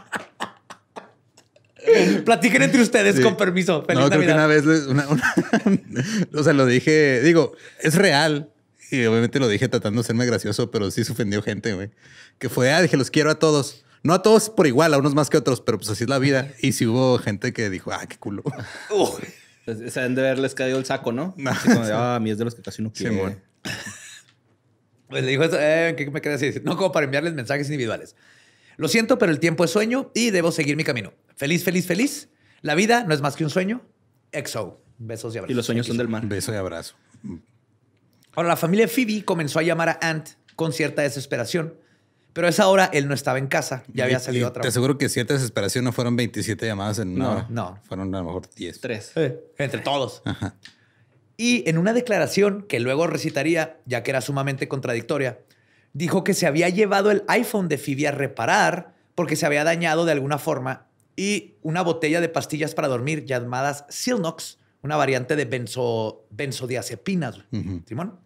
[SPEAKER 1] Platiquen
[SPEAKER 3] entre ustedes con
[SPEAKER 1] permiso. Feliz no, una vez, una, o sea, lo dije, digo, es real. Y obviamente lo dije tratando de serme gracioso, pero sí ofendió gente, güey. Que fue, ah, dije, los quiero a todos. No a todos por igual, a unos más que otros, pero pues así es la vida. Y si sí hubo gente que dijo, ah, qué culo.
[SPEAKER 2] Uy. Pues, se de haberles caído el saco, ¿no? ah,
[SPEAKER 3] a mí es de los que casi no quiere.
[SPEAKER 2] Pues le dijo eso, eh, ¿qué me quedas así? No como para enviarles mensajes individuales. Lo siento, pero el tiempo es sueño y debo seguir mi camino. Feliz, feliz, feliz. La vida no es más que un sueño. Exo. Besos y abrazos. Y
[SPEAKER 3] los sueños son del mar. Beso y abrazo. Mm.
[SPEAKER 2] Ahora, la familia Phoebe comenzó a llamar a Ant con cierta desesperación. Pero a esa hora él no estaba en casa, ya había salido a trabajar. Te aseguro
[SPEAKER 1] que cierta desesperación no fueron 27 llamadas en una no, hora. No. Fueron a lo mejor
[SPEAKER 2] 10. Tres. Eh, entre todos. Y en una declaración que luego recitaría, ya que era sumamente contradictoria, dijo que se había llevado el iPhone de Phoebe a reparar porque se había dañado de alguna forma y una botella de pastillas para dormir llamadas Silnox, una variante de benzo, benzodiazepinas, Simón.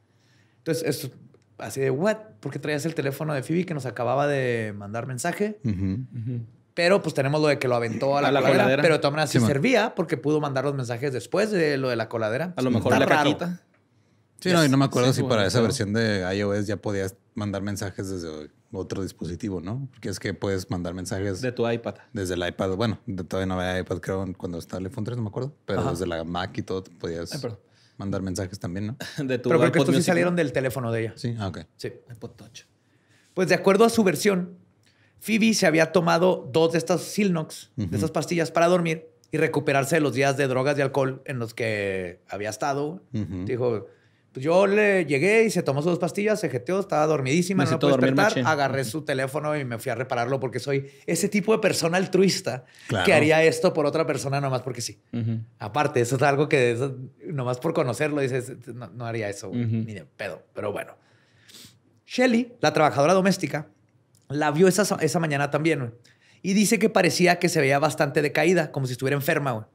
[SPEAKER 2] Entonces, es así de, ¿what? ¿Por qué traías el teléfono de Phoebe que nos acababa de mandar mensaje? Pero pues tenemos lo de que lo aventó a la, coladera, Pero de todas servía porque pudo mandar los mensajes después de lo de la coladera. A lo mejor la
[SPEAKER 1] Sí, no, me acuerdo si para esa versión de iOS ya podías mandar mensajes desde otro dispositivo, ¿no? Porque es que puedes mandar mensajes. De tu iPad. Desde el iPad. Bueno, todavía no había iPad, creo, cuando estaba el iPhone 3, no me acuerdo. Pero desde la Mac y todo podías. mandar mensajes también, ¿no? De tu Pero estos sí salieron
[SPEAKER 2] del teléfono de ella. Sí, ah, ok. Sí, iPod Touch. Pues de acuerdo a su versión, Phoebe se había tomado dos de estas Silnox, de estas pastillas para dormir y recuperarse de los días de drogas y alcohol en los que había estado. Dijo, pues yo le llegué y se tomó sus dos pastillas, se jeteó, estaba dormidísima, no despertar. Agarré su teléfono y me fui a repararlo porque soy ese tipo de persona altruista que haría esto por otra persona nomás porque sí. Aparte, eso es algo que nomás por conocerlo dices, no, haría eso, ni de pedo. Pero bueno. Shelly, la trabajadora doméstica, la vio esa, esa mañana también, Y dice que parecía que se veía bastante decaída, como si estuviera enferma,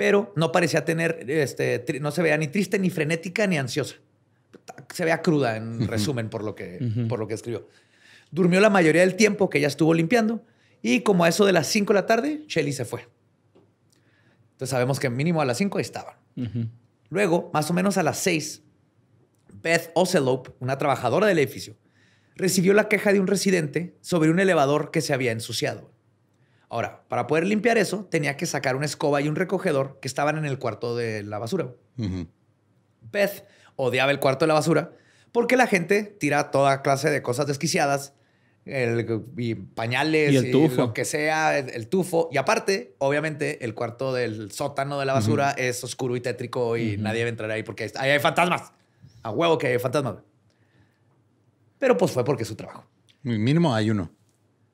[SPEAKER 2] pero no parecía tener, este, no se veía ni triste, ni frenética, ni ansiosa. Se veía cruda, en resumen, por lo, que, por lo que escribió. Durmió la mayoría del tiempo que ella estuvo limpiando y como a eso de las 5 de la tarde, Shelly se fue. Entonces sabemos que mínimo a las 5 estaba. Luego, más o menos a las 6, Beth Ocelope, una trabajadora del edificio, recibió la queja de un residente sobre un elevador que se había ensuciado. Ahora, para poder limpiar eso, tenía que sacar una escoba y un recogedor que estaban en el cuarto de la basura. Beth odiaba el cuarto de la basura porque la gente tira toda clase de cosas desquiciadas, pañales, y, lo que sea, el, tufo. Y aparte, obviamente, el cuarto del sótano de la basura es oscuro y tétrico y nadie va a entrar ahí porque hay fantasmas. A huevo que hay fantasmas. Pero pues fue porque es su trabajo.
[SPEAKER 1] Mínimo hay uno.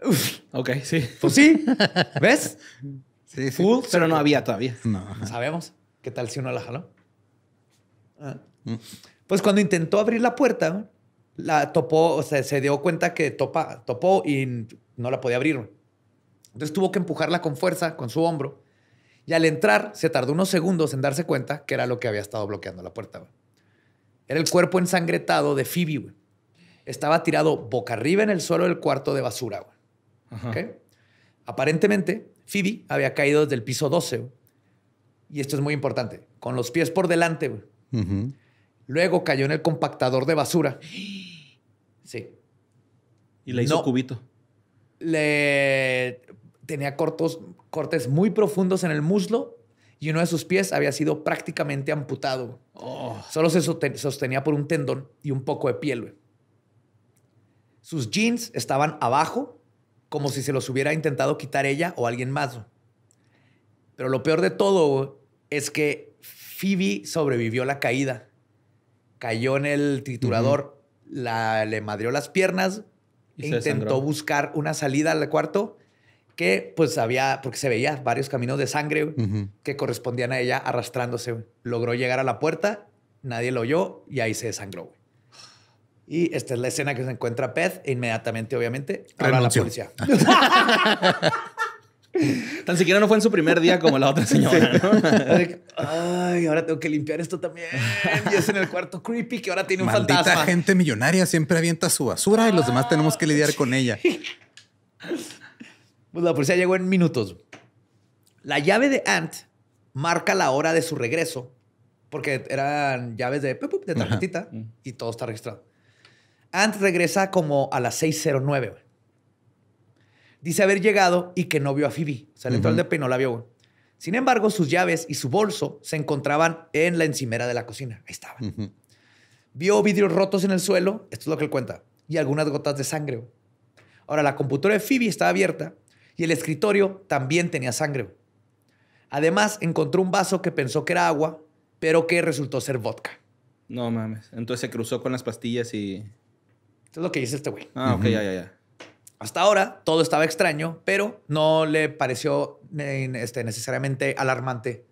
[SPEAKER 2] Uf, ok, sí. Pues sí, ¿ves? Sí, sí. pero no había todavía. No. Sabemos. ¿Qué tal si uno la jaló? Ah. Mm. Pues cuando intentó abrir la puerta, la topó, o sea, se dio cuenta que topa, topó y no la podía abrir. Entonces tuvo que empujarla con fuerza, con su hombro. Y al entrar, se tardó unos segundos en darse cuenta que era lo que había estado bloqueando la puerta. Era el cuerpo ensangretado de Phoebe. Güey. Estaba tirado boca arriba en el suelo del cuarto de basura. Güey. Aparentemente, Phoebe había caído desde el piso 12. Y esto es muy importante. Con los pies por delante. Luego cayó en el compactador de basura. Sí. Y le hizo cubito. Le tenía cortos, cortes muy profundos en el muslo y uno de sus pies había sido prácticamente amputado. Oh. Solo se sostenía por un tendón y un poco de piel. Sus jeans estaban abajo como si se los hubiera intentado quitar ella o alguien más. Pero lo peor de todo es que Phoebe sobrevivió la caída. Cayó en el triturador, la, le madrió las piernas e intentó buscar una salida al cuarto que pues había, porque se veía varios caminos de sangre que correspondían a ella arrastrándose. Logró llegar a la puerta, nadie lo oyó y ahí se desangró. Y esta es la escena que se encuentra Pez e inmediatamente, obviamente, ahora la policía. Ah. Tan siquiera no fue en su primer día como la otra señora. Ay, ahora tengo que limpiar esto también. Y es en el cuarto creepy que ahora tiene un Maldita
[SPEAKER 1] gente millonaria siempre avienta su basura y los demás tenemos que lidiar con ella.
[SPEAKER 2] Pues la policía llegó en minutos. La llave de Ant marca la hora de su regreso porque eran llaves de, tarjetita mm. y todo está registrado antes regresa como a las 6.09, Dice haber llegado y que no vio a Phoebe. O sea, le entró el no la vio, Sin embargo, sus llaves y su bolso se encontraban en la encimera de la cocina. Ahí
[SPEAKER 4] estaban.
[SPEAKER 2] Vio vidrios rotos en el suelo, esto es lo que él cuenta, y algunas gotas de sangre. Ahora, la computadora de Phoebe estaba abierta y el escritorio también tenía sangre. Además, encontró un vaso que pensó que era agua, pero que resultó ser vodka.
[SPEAKER 3] No mames. Entonces se cruzó con las pastillas y
[SPEAKER 2] es lo que dice este güey. Ah, ok, ya, ya, ya. Hasta ahora todo estaba extraño, pero no le pareció eh, este, necesariamente alarmante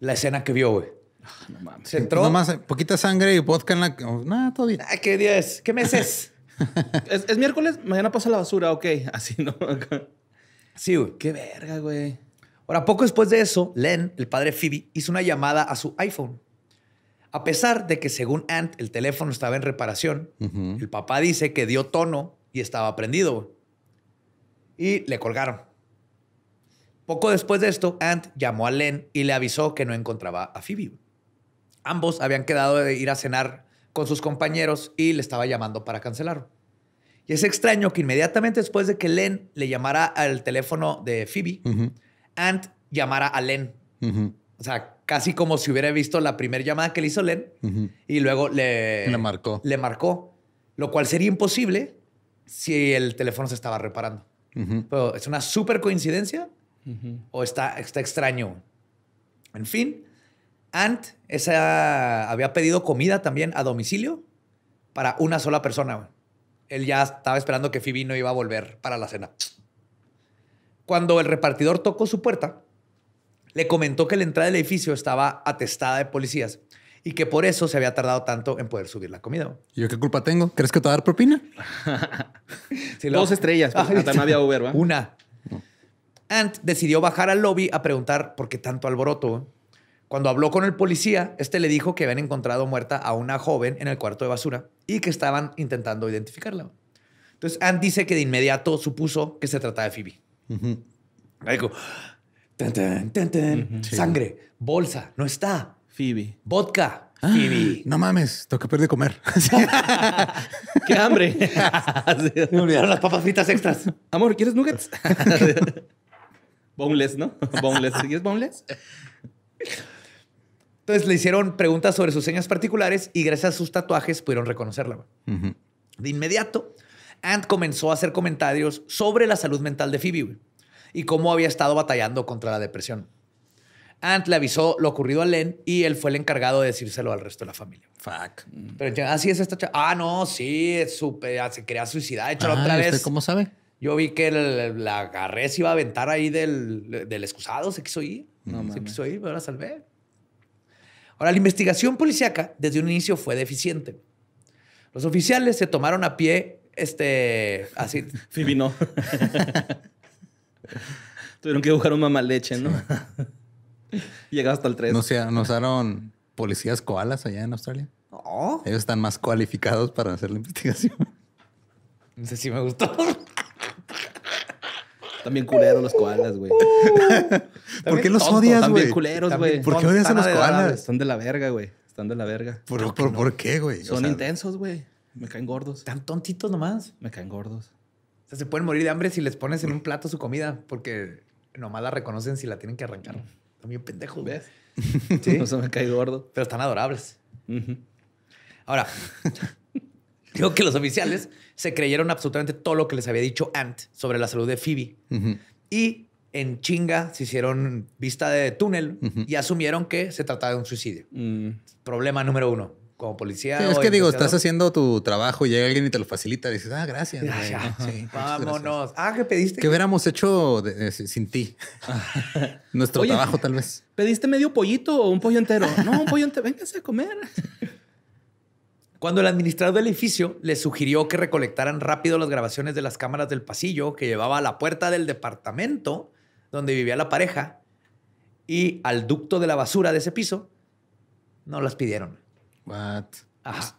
[SPEAKER 2] la escena que vio, güey. Ah, no mames. Se entró. Nomás
[SPEAKER 1] poquita sangre y vodka en la. Oh, nada,
[SPEAKER 2] todo bien. Ay, ah, qué día es. ¿Qué mes es?
[SPEAKER 3] ¿Es, ¿Es, miércoles, mañana pasa la basura, ok. Así no.
[SPEAKER 2] sí, güey. Qué verga, güey. Ahora, poco después de eso, Len, el padre Phoebe, hizo una llamada a su iPhone a pesar de que según Ant el teléfono estaba en reparación, el papá dice que dio tono y estaba prendido. Y le colgaron. Poco después de esto, Ant llamó a Len y le avisó que no encontraba a Phoebe. Ambos habían quedado de ir a cenar con sus compañeros y le estaba llamando para cancelarlo. Y es extraño que inmediatamente después de que Len le llamara al teléfono de Phoebe, Ant llamara a Len. O sea, casi como si hubiera visto la primera llamada que le hizo Len y luego le, le marcó. Le marcó, lo cual sería imposible si el teléfono se estaba reparando. Pero es una super coincidencia o está, está extraño. En fin, Ant esa, había pedido comida también a domicilio para una sola persona. Él ya estaba esperando que Phoebe no iba a volver para la cena. Cuando el repartidor tocó su puerta, le comentó que la entrada del edificio estaba atestada de policías y que por eso se había tardado tanto en poder subir la comida.
[SPEAKER 1] ¿Y yo qué culpa tengo? ¿Crees que te va a dar propina?
[SPEAKER 2] Dos estrellas. Pues, no Uber, ¿verdad? Una. Ant decidió bajar al lobby a preguntar por qué tanto alboroto. Cuando habló con el policía, este le dijo que habían encontrado muerta a una joven en el cuarto de basura y que estaban intentando identificarla. Entonces, Ant dice que de inmediato supuso que se trataba de Phoebe. Ahí Sangre, bolsa, no está. Phoebe. Vodka.
[SPEAKER 1] Ah, Phoebe. No mames, tengo que perder de comer.
[SPEAKER 2] ¡Qué hambre! Me olvidaron las papas fritas extras. Amor, ¿quieres nuggets? boneless, ¿no? Boneless. ¿Quieres boneless? Entonces le hicieron preguntas sobre sus señas particulares y gracias a sus tatuajes pudieron reconocerla. De inmediato, Ant comenzó a hacer comentarios sobre la salud mental de Phoebe y cómo había estado batallando contra la depresión. Ant le avisó lo ocurrido a Len y él fue el encargado de decírselo al resto de la familia. Fuck. Pero así ah, es esta chava. Ah, no, sí, ah, se crea suicidar. De hecho, ah, otra vez. ¿Cómo sabe? Yo vi que la agarré, se iba a aventar ahí del, excusado, se quiso ir. se quiso ir, pero la salvé. Ahora, la investigación policíaca desde un inicio fue deficiente. Los oficiales se tomaron a pie, este, así. Fibino.
[SPEAKER 3] Tuvieron que dibujar un leche, ¿no? Llegaba
[SPEAKER 1] hasta el 3. ¿No, policías koalas allá en Australia? Oh. Ellos están más cualificados para hacer la investigación. No sé si me gustó.
[SPEAKER 3] También culeros los koalas, güey.
[SPEAKER 1] ¿Por qué los odias, güey? También culeros,
[SPEAKER 3] güey. ¿Por qué odias a los koalas? Son de la verga, güey. Están de la verga. ¿Por, ¿por qué, güey? Son intensos,
[SPEAKER 2] güey. Me caen gordos. Tan tontitos nomás. Me caen gordos se pueden morir de hambre si les pones en un plato su comida, porque nomás la reconocen si la tienen que arrancar. También pendejos. ¿Ves? Sí. no se me cae gordo. Pero están adorables. Ahora, digo que los oficiales se creyeron absolutamente todo lo que les había dicho Ant sobre la salud de Phoebe. Y en chinga se hicieron vista de túnel y asumieron que se trataba de un suicidio. Mm. Problema número uno como policía. es que digo, estás
[SPEAKER 1] haciendo tu trabajo, y llega alguien y te lo facilita, dices,
[SPEAKER 2] ah, gracias. Vámonos. Ah, ¿qué pediste? ¿Qué
[SPEAKER 1] hubiéramos hecho eh, sin ti? Nuestro trabajo, tal vez.
[SPEAKER 2] ¿Pediste medio
[SPEAKER 3] pollito o un pollo entero? no, un pollo entero, véngase a comer.
[SPEAKER 2] Cuando el administrador del edificio le sugirió que recolectaran rápido las grabaciones de las cámaras del pasillo que llevaba a la puerta del departamento donde vivía la pareja y al ducto de la basura de ese piso, no las pidieron. What? Pues,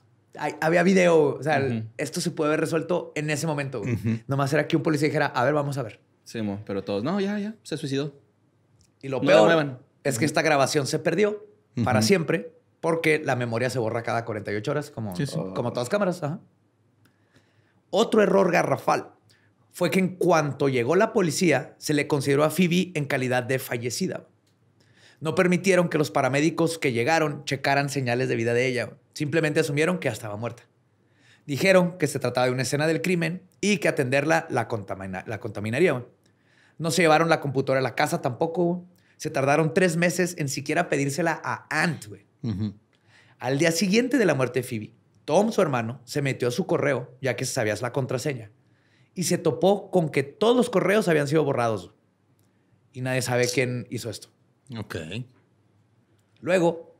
[SPEAKER 2] había video, o sea, esto se puede haber resuelto en ese momento. Nomás era que un policía dijera, a ver, vamos a ver. Sí, pero todos, no, ya, ya, se suicidó. Y lo peor es que esta grabación se perdió para siempre porque la memoria se borra cada 48 horas, como, como todas las cámaras. Otro error garrafal fue que en cuanto llegó la policía, se le consideró a Phoebe en calidad de fallecida no permitieron que los paramédicos que llegaron checaran señales de vida de ella. Simplemente asumieron que ya estaba muerta. Dijeron que se trataba de una escena del crimen y que atenderla la, contaminaría. No se llevaron la computadora a la casa tampoco. Se tardaron tres meses en siquiera pedírsela a Ant. Al día siguiente de la muerte de Phoebe, Tom, su hermano, se metió a su correo, ya que sabías la contraseña, y se topó con que todos los correos habían sido borrados. Y nadie sabe quién hizo esto. Ok. Luego,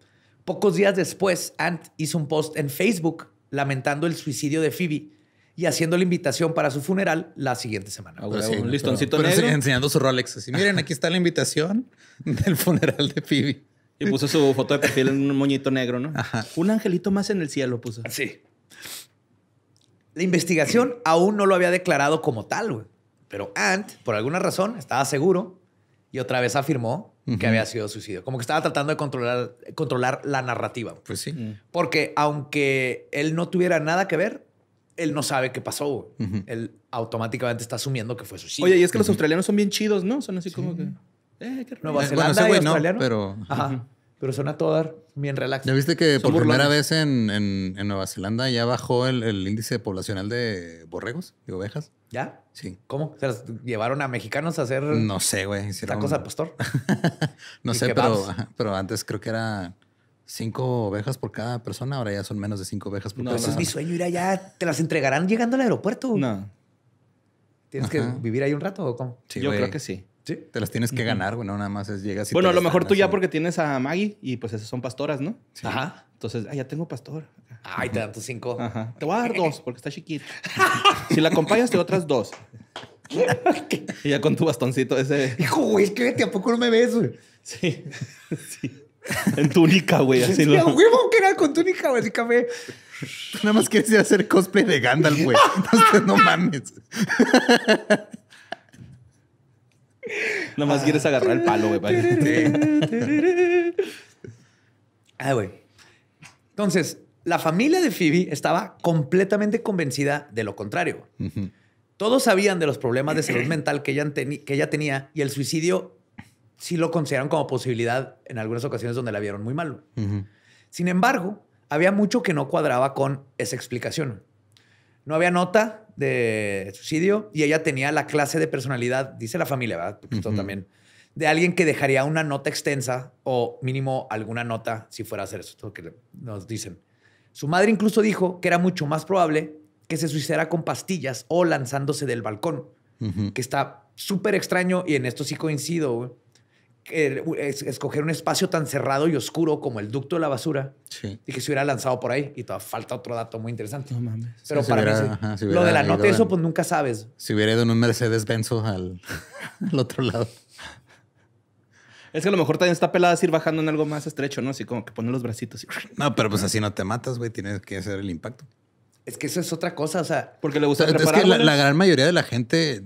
[SPEAKER 2] pocos días después, Ant hizo un post en Facebook lamentando el suicidio de Phoebe y haciendo la invitación para su funeral la siguiente semana. Ah, un listoncito negro.
[SPEAKER 3] enseñando su Rolex. Así, miren, aquí está la invitación del funeral de Phoebe. Y puso su foto de perfil en un moñito negro, ¿no? Ajá. Un angelito más en el cielo puso. Sí.
[SPEAKER 2] La investigación aún no lo había declarado como tal, güey. Pero Ant, por alguna razón, estaba seguro y otra vez afirmó que había sido suicidio. Como que estaba tratando de controlar, controlar la narrativa. Pues sí. Mm. Porque aunque él no tuviera nada que ver, él no sabe qué pasó. Él automáticamente está asumiendo que fue suicidio. Oye, y es que los
[SPEAKER 3] australianos son bien chidos, ¿no? Son así como que...
[SPEAKER 2] Eh, Nueva Zelanda pero... Ajá. Pero son todo bien relax. ¿Ya viste que por primera vez
[SPEAKER 1] en, en, en, Nueva Zelanda ya bajó el, índice poblacional de borregos, y ovejas? ¿Ya? Sí. ¿Cómo? ¿Se las
[SPEAKER 2] llevaron a mexicanos a hacer? No sé, güey. Hicieron... ¿Tacos al pastor? no sé,
[SPEAKER 1] pero, antes creo que era cinco ovejas por cada persona. Ahora ya son menos de cinco ovejas por cada persona. No, es mi sueño
[SPEAKER 2] ir allá. ¿Te las entregarán llegando al aeropuerto? No. ¿Tienes que vivir ahí un rato o cómo? Yo creo que
[SPEAKER 1] sí. Sí. Te las tienes que ganar, güey. nada más es llegas y Bueno, a lo mejor tú ya
[SPEAKER 2] porque
[SPEAKER 3] tienes a Maggie y pues esas son pastoras, ¿no? Ajá. Entonces, ah, ya tengo pastor. Ay, te dan tus cinco. Ajá. Te voy a dar dos porque está chiquito. si la acompañas, te otras dos. y ya con tu bastoncito ese.
[SPEAKER 2] Hijo, güey, es que ¿a poco no me ves, güey? Sí.
[SPEAKER 3] sí. En túnica, güey. Así sí, lo...
[SPEAKER 2] que era con túnica, güey. Así café. Nada más
[SPEAKER 1] quieres ir a hacer cosplay de Gandalf, güey. no mames.
[SPEAKER 3] Nada más quieres agarrar el palo, güey.
[SPEAKER 2] Ah, güey. Entonces, la familia de Phoebe estaba completamente convencida de lo contrario. Todos sabían de los problemas de salud mental que ella, que tenía y el suicidio sí lo consideran como posibilidad en algunas ocasiones donde la vieron muy mal. Sin embargo, había mucho que no cuadraba con esa explicación. No había nota de suicidio y ella tenía la clase de personalidad, dice la familia, ¿verdad? también de alguien que dejaría una nota extensa o mínimo alguna nota si fuera a hacer eso, que nos dicen. Su madre incluso dijo que era mucho más probable que se suicidara con pastillas o lanzándose del balcón, que está súper extraño y en esto sí coincido, Escoger un espacio tan cerrado y oscuro como el ducto de la basura y que se hubiera lanzado por ahí. Y falta otro dato muy interesante. No mames. Pero para
[SPEAKER 1] lo de la nota, eso pues
[SPEAKER 2] nunca sabes.
[SPEAKER 1] Si hubiera ido en un Mercedes Benz al otro lado.
[SPEAKER 3] Es que a lo mejor también está pelada a ir bajando en algo más estrecho, ¿no? Así como que poner los bracitos. Y... No, pero pues así no te matas, güey. Tienes que hacer el impacto.
[SPEAKER 2] Es que eso es otra cosa, o sea. Porque le gusta preparar. Es que la,
[SPEAKER 1] gran mayoría de la gente,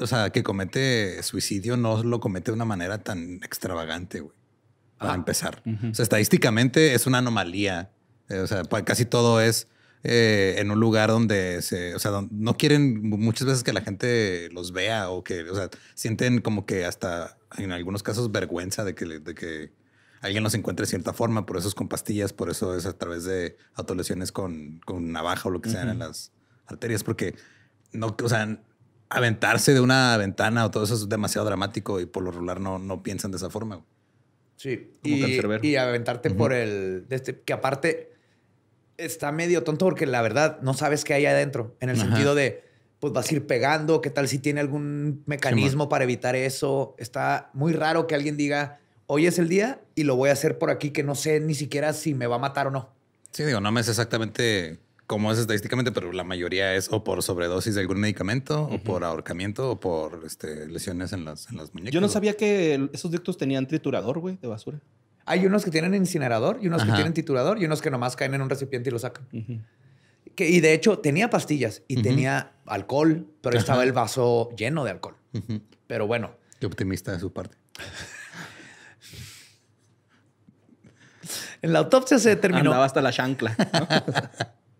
[SPEAKER 1] o sea, que comete suicidio no lo comete de una manera tan extravagante, güey. Para ah. empezar. O sea, estadísticamente es una anomalía. Eh, o sea, casi todo es eh, en un lugar donde se, o sea, no quieren muchas veces que la gente los vea o que, o sea, sienten como que hasta en algunos casos vergüenza de que, de que alguien los encuentre de cierta forma. Por eso es con pastillas, por eso es a través de autolesiones con, navaja o lo que sea en las arterias, porque no, o sea, aventarse de una ventana o todo eso es demasiado dramático y por lo regular no, no piensan de esa forma. Sí, y,
[SPEAKER 2] y aventarte por el. Este, que aparte, está medio tonto porque la verdad no sabes qué hay adentro. En el sentido de, pues vas a ir pegando, qué tal si tiene algún mecanismo para evitar eso. Está muy raro que alguien diga, hoy es el día y lo voy a hacer por aquí, que no sé ni siquiera si me va a matar o no.
[SPEAKER 1] Sí, digo, no me sé exactamente cómo es estadísticamente, pero la mayoría es o por sobredosis de algún medicamento, o por ahorcamiento, o por
[SPEAKER 2] este, lesiones en las, en las muñecas. Yo no sabía que esos dictos tenían triturador, güey, de basura. Hay unos que tienen incinerador y unos que tienen titulador y unos que nomás caen en un recipiente y lo sacan.
[SPEAKER 4] y
[SPEAKER 2] de hecho tenía pastillas y tenía alcohol, pero estaba el vaso lleno de alcohol. Pero bueno. Qué optimista de su parte. en la autopsia se determinó. Andaba hasta la chancla.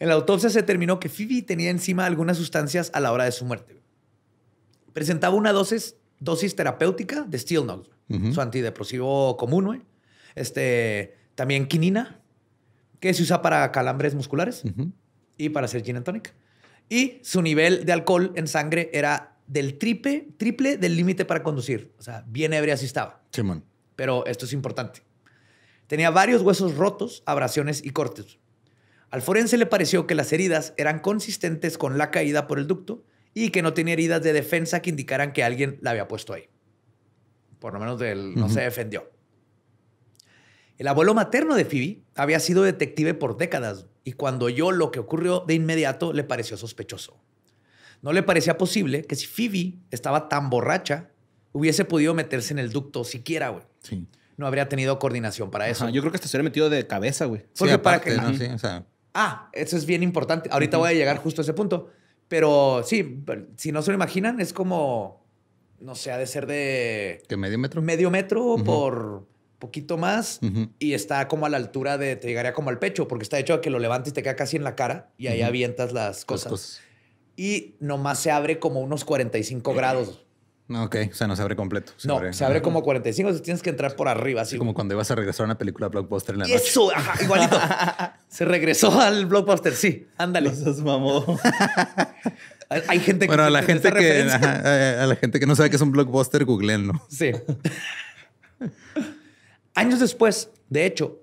[SPEAKER 2] en la autopsia se terminó que Phoebe tenía encima algunas sustancias a la hora de su muerte. Presentaba una dosis dosis terapéutica de Steel su antidepresivo común, Este, también quinina, que se usa para calambres musculares y para hacer gin tonic. Y su nivel de alcohol en sangre era del triple, triple del límite para conducir. O sea, bien ebria sí estaba. Pero esto es importante. Tenía varios huesos rotos, abrasiones y cortes. Al forense le pareció que las heridas eran consistentes con la caída por el ducto y que no tenía heridas de defensa que indicaran que alguien la había puesto ahí. Por lo menos del, no se defendió. El abuelo materno de Phoebe había sido detective por décadas y cuando oyó lo que ocurrió de inmediato le pareció sospechoso. No le parecía posible que si Phoebe estaba tan borracha, hubiese podido meterse en el ducto siquiera, güey. No habría tenido coordinación para eso. yo
[SPEAKER 3] creo que hasta se hubiera metido de cabeza, güey. para
[SPEAKER 2] Ah, eso es bien importante. Ahorita voy a llegar justo a ese punto. Pero sí, si no se lo imaginan, es como, no sé, ha de ser de... medio metro? Medio metro por poquito más y está como a la altura de, te llegaría como al pecho, porque está hecho a que lo levantes y te queda casi en la cara y ahí avientas las cosas. Y nomás se abre como unos 45 grados.
[SPEAKER 1] Ok, o sea, no se abre completo. no, se abre como
[SPEAKER 2] 45, entonces tienes que entrar por arriba. Así como cuando
[SPEAKER 1] ibas a regresar a una película blockbuster en la noche. Eso,
[SPEAKER 4] ajá, igualito.
[SPEAKER 1] se regresó al blockbuster, sí.
[SPEAKER 2] Ándale. Eso es mamó. Hay gente que. Bueno, a la gente que.
[SPEAKER 4] a
[SPEAKER 1] la gente que no sabe que es un blockbuster, ¿no?
[SPEAKER 2] Sí. Años después, de hecho,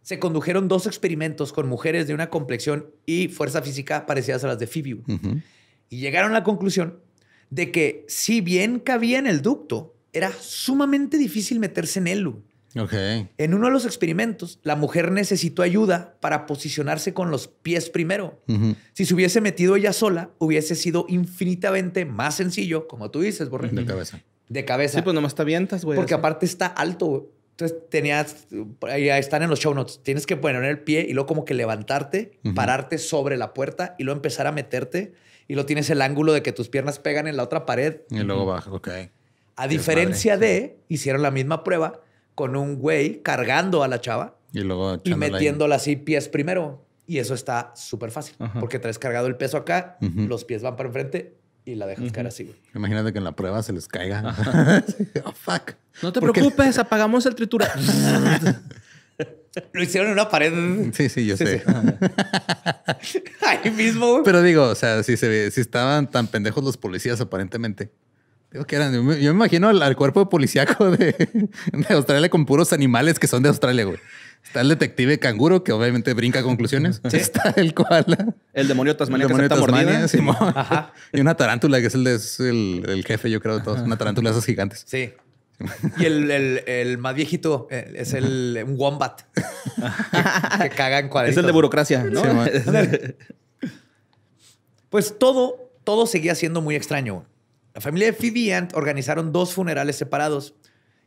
[SPEAKER 2] se condujeron dos experimentos con mujeres de una complexión y fuerza física parecidas a las de Phoebe. Y llegaron a la conclusión de que si bien cabía en el ducto, era sumamente difícil meterse en él. En uno de los experimentos, la mujer necesitó ayuda para posicionarse con los pies primero. Si se hubiese metido ella sola, hubiese sido infinitamente más sencillo, como tú dices, Borre. De cabeza. De cabeza. Sí, pues nomás te avientas, güey. Porque aparte está alto, Entonces tenías, ahí están en los show notes, tienes que poner el pie y luego como que levantarte, pararte sobre la puerta y luego empezar a meterte y lo tienes el ángulo de que tus piernas pegan en la otra pared.
[SPEAKER 1] Y luego baja, ok.
[SPEAKER 2] A diferencia de, hicieron la misma prueba con un güey cargando a la chava
[SPEAKER 1] y, luego y metiéndola
[SPEAKER 2] así pies primero. Y eso está súper fácil, porque traes cargado el peso acá, los pies van para enfrente y la dejas caer así, güey. Imagínate que en la prueba se les caiga. oh, fuck. No te preocupes,
[SPEAKER 3] apagamos el triturador
[SPEAKER 1] Lo hicieron en una pared. Sí, sí, yo sé. Ahí mismo. Pero digo, o sea, si, si estaban tan pendejos los policías, aparentemente. Digo que eran, yo me imagino al, cuerpo de policíaco de, Australia con puros animales que son de Australia, güey. Está el detective canguro, que obviamente brinca conclusiones. Sí. Está el cual
[SPEAKER 3] El demonio tasmania que tasmania,
[SPEAKER 1] Y una tarántula, que es el, de, el, jefe, yo creo, de todos. Una tarántula de esas gigantes.
[SPEAKER 2] Sí. Y el, más viejito eh, es el un wombat que, caga Es el de burocracia, pues todo, todo seguía siendo muy extraño. La familia de Phoebe y Ant organizaron dos funerales separados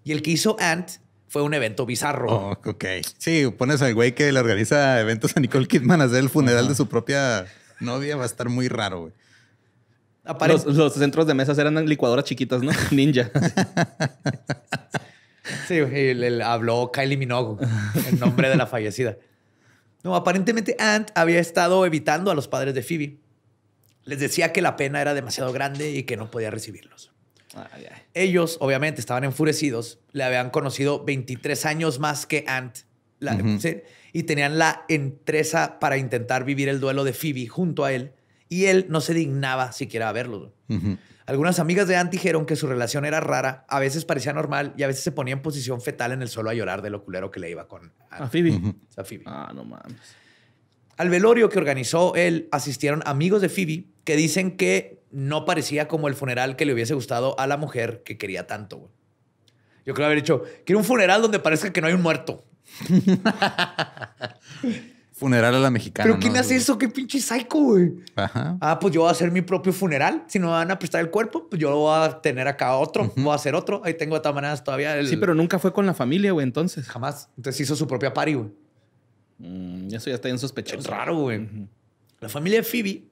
[SPEAKER 2] y el que hizo Ant fue un evento bizarro. Oh, ok.
[SPEAKER 1] Sí, pones al güey que le organiza eventos a Nicole Kidman a hacer el funeral de su
[SPEAKER 3] propia novia, va a estar muy raro, güey. Los, centros de mesas eran licuadoras
[SPEAKER 2] chiquitas, ¿no? Ninja. sí, el, habló Kylie Minogue, el nombre de la fallecida. No, aparentemente Ant había estado evitando a los padres de Phoebe. Les decía que la pena era demasiado grande y que no podía recibirlos. Ellos, obviamente, estaban enfurecidos. Le habían conocido 23 años más que Ant. Y tenían la entreza para intentar vivir el duelo de Phoebe junto a él y él no se dignaba siquiera a verlos. Algunas amigas de Anti dijeron que su relación era rara, a veces parecía normal y a veces se ponía en posición fetal en el suelo a llorar del oculero que le iba con a Phoebe. a Ah, no mames. Al velorio que organizó él asistieron amigos de Phoebe que dicen que no parecía como el funeral que le hubiese gustado a la mujer que quería tanto. Yo creo haber dicho, quiero un funeral donde parezca que no hay un muerto. funeral a la mexicana. Pero ¿quién hace eso? Qué pinche psycho, güey. Ajá. Ah, pues yo voy a hacer mi propio funeral. Si no me van a prestar el cuerpo, pues yo lo voy a tener acá otro, voy a hacer otro. Ahí tengo de todas maneras todavía el... Sí, pero nunca fue con la familia, güey, entonces. Jamás. Entonces hizo su propia party, güey. Mm, eso ya está bien sospechoso. Es raro, güey. La familia de Phoebe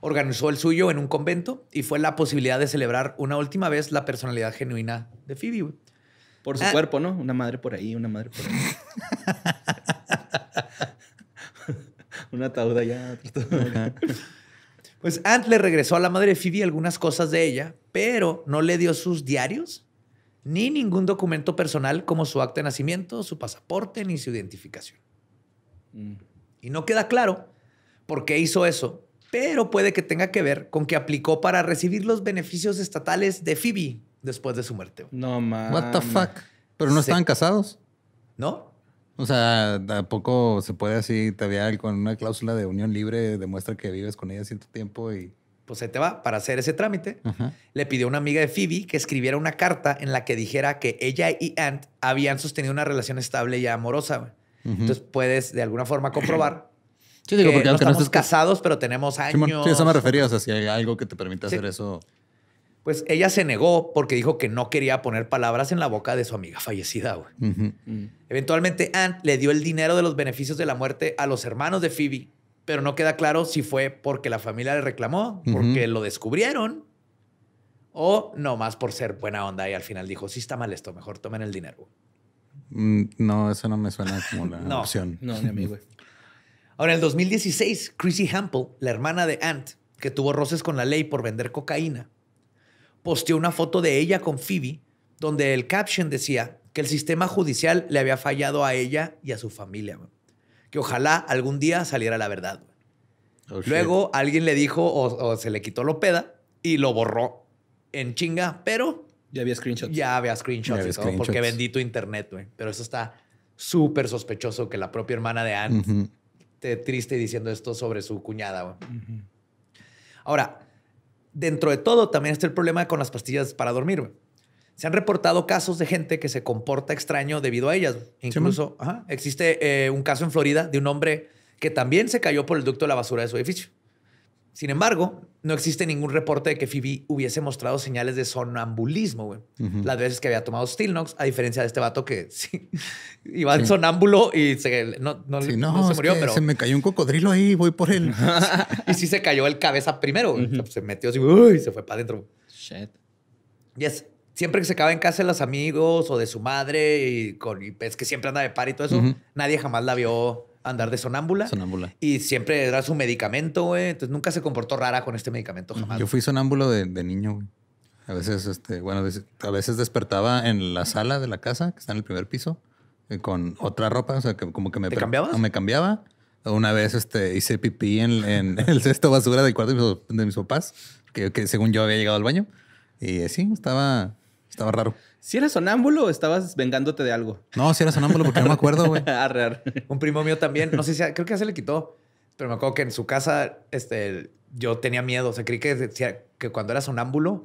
[SPEAKER 2] organizó el suyo en un convento y fue la posibilidad de celebrar una última vez la personalidad genuina de Phoebe, güey. Por su ah. cuerpo, ¿no? Una madre por ahí, una madre por
[SPEAKER 3] ahí.
[SPEAKER 2] Una tauda ya. Pues Ant le regresó a la madre de Phoebe algunas cosas de ella, pero no le dio sus diarios ni ningún documento personal como su acta de nacimiento, su pasaporte ni su identificación. Mm. Y no queda claro por qué hizo eso, pero puede que tenga que ver con que aplicó para recibir los beneficios estatales de Phoebe después de su muerte. No mames. What the fuck? Pero no estaban
[SPEAKER 1] casados. ¿No? O sea, tampoco se puede así todavía con una cláusula de unión libre,
[SPEAKER 2] demuestra que vives con ella cierto tiempo y... Pues se te va para hacer ese trámite. Le pidió a una amiga de Phoebe que escribiera una carta en la que dijera que ella y Ant habían sostenido una relación estable y amorosa. Entonces puedes de alguna forma comprobar Sí, digo, porque no estamos casados, pero tenemos años. Sí, eso me refería,
[SPEAKER 1] o sea, si hay algo que te permita hacer
[SPEAKER 2] eso. Pues ella se negó porque dijo que no quería poner palabras en la boca de su amiga fallecida.
[SPEAKER 4] Mm.
[SPEAKER 2] Eventualmente, Ant le dio el dinero de los beneficios de la muerte a los hermanos de Phoebe, pero no queda claro si fue porque la familia le reclamó, porque lo descubrieron, o no más por ser buena onda. Y al final dijo: Sí, está mal esto, mejor tomen el dinero.
[SPEAKER 1] Mm, no, eso no me suena como la opción. No, ni a mí,
[SPEAKER 2] güey. Ahora, en el 2016, Chrissy Hample, la hermana de Ant, que tuvo roces con la ley por vender cocaína, posteó una foto de ella con Phoebe, donde el caption decía que el sistema judicial le había fallado a ella y a su familia. Que ojalá algún día saliera la verdad. Oh, Luego alguien le dijo o, se le quitó lo peda y lo borró en chinga, pero... Ya había screenshots. Ya había screenshots porque bendito internet, güey. Pero eso está súper sospechoso que la propia hermana de Anne esté triste diciendo esto sobre su cuñada, Ahora, dentro de todo también está el problema con las pastillas para dormir. Se han reportado casos de gente que se comporta extraño debido a ellas. Incluso existe eh, un caso en Florida de un hombre que también se cayó por el ducto de la basura de su edificio. Sin embargo, no existe ningún reporte de que Phoebe hubiese mostrado señales de sonambulismo, Las veces que había tomado Stilnox, a diferencia de este vato que sí, iba en sonámbulo y se, no, se murió, pero... Se me
[SPEAKER 1] cayó un cocodrilo ahí, voy por él.
[SPEAKER 2] y sí se cayó el cabeza primero. Se metió así, se fue para adentro. Shit. Yes. Siempre que se acaba en casa de los amigos o de su madre y, con, es que siempre anda de par y todo eso, nadie jamás la vio andar de sonámbula. Sonámbula. Y siempre era su medicamento, güey. Entonces nunca se comportó rara con este medicamento jamás. Yo fui
[SPEAKER 1] sonámbulo de, de niño, güey. A veces, este, bueno, a veces despertaba en la sala de la casa, que está en el primer piso, eh, con otra ropa, o sea, que como que me... cambiaba. Me cambiaba. Una vez este, hice pipí en, el cesto basura del cuarto de mis, papás, que, según yo había llegado al baño. Y eh, sí,
[SPEAKER 2] estaba, estaba raro. ¿Si eras sonámbulo o estabas vengándote de algo? No, si era sonámbulo porque no me acuerdo, güey. Ah, Un primo mío también, no sé si, creo que ya se le quitó, pero me acuerdo que en su casa este, yo tenía miedo. O sea, creí que, que cuando era sonámbulo,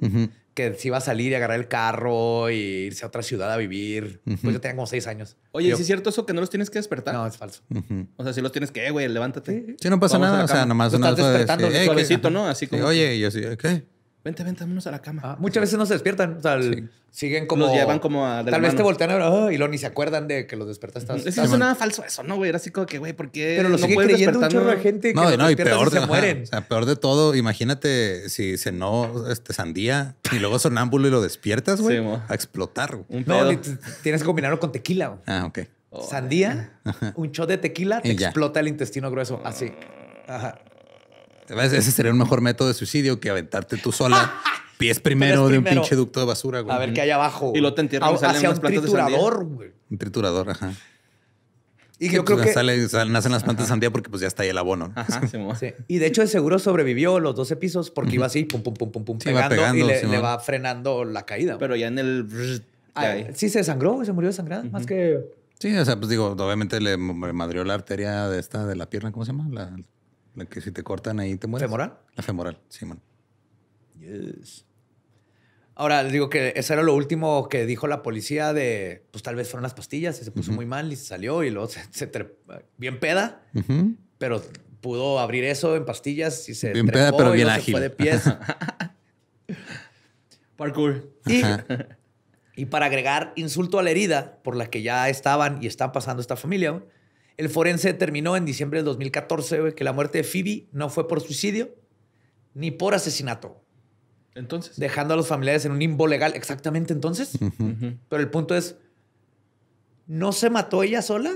[SPEAKER 2] que si iba a salir y agarrar el carro y irse a otra ciudad a vivir. Pues yo tenía como seis años. Oye, es cierto eso que no los tienes que despertar? No, es falso. O sea, si los tienes que, güey, levántate. Sí, no pasa nada. O sea, nomás
[SPEAKER 1] despertando eh, eh, ¿no? Así como. oye, yo sí,
[SPEAKER 2] ¿qué? Vente, vente, vámonos a la cama. Ah, muchas veces no se despiertan. O sea, siguen como. Los llevan como a... Tal vez te voltean a ah, y luego ni se acuerdan de que lo despertaste. no Es
[SPEAKER 3] nada falso eso, ¿no, güey? Era así como que, güey, ¿por qué Pero lo no sigue creyendo un chorro de gente
[SPEAKER 2] que No, y peor, se mueren.
[SPEAKER 1] o sea, peor de todo, imagínate si cenó este, sandía y luego sonámbulo y lo despiertas, güey, Sí, a explotar. Un pedo.
[SPEAKER 2] tienes que combinarlo con tequila. Ah, ok. Sandía, un shot de tequila, te explota el intestino grueso. Ah. Así. Ajá.
[SPEAKER 1] Ese sería un mejor método de suicidio que aventarte tú sola. Pies primero, de un pinche ducto
[SPEAKER 3] de basura, güey. A ver qué hay abajo. Y lo te y salen hacia un triturador, güey.
[SPEAKER 1] Un triturador, ajá. Y yo creo pues, que... salen nacen las plantas de sandía porque pues ya está ahí el abono. Ajá, se
[SPEAKER 4] mueve.
[SPEAKER 2] Y de hecho seguro sobrevivió los 12 pisos porque iba así, pum, pum, pum, pum, pum, pegando, y le, va frenando la caída. Pero ya en el... Ah, sí, se sangró, se murió sangrada, más que... Sí, o sea, pues
[SPEAKER 1] digo, obviamente le madrió la arteria de esta, de la pierna, ¿cómo se llama? La la que si te cortan ahí te mueres. ¿Femoral? La femoral, sí, man.
[SPEAKER 2] Yes. Ahora, les digo que eso era lo último que dijo la policía de, pues tal vez fueron las pastillas y se puso muy mal y se salió y luego se, bien peda, pero pudo abrir eso en pastillas y se bien peda, pero bien ágil. Se fue de pies. Parkour. Y, y, para agregar insulto a la herida por la que ya estaban y están pasando esta familia, el forense determinó en diciembre del 2014 que la muerte de Phoebe no fue por suicidio ni por asesinato. Entonces. Dejando a los familiares en un limbo legal. Exactamente entonces. Pero el punto es, no se mató ella sola,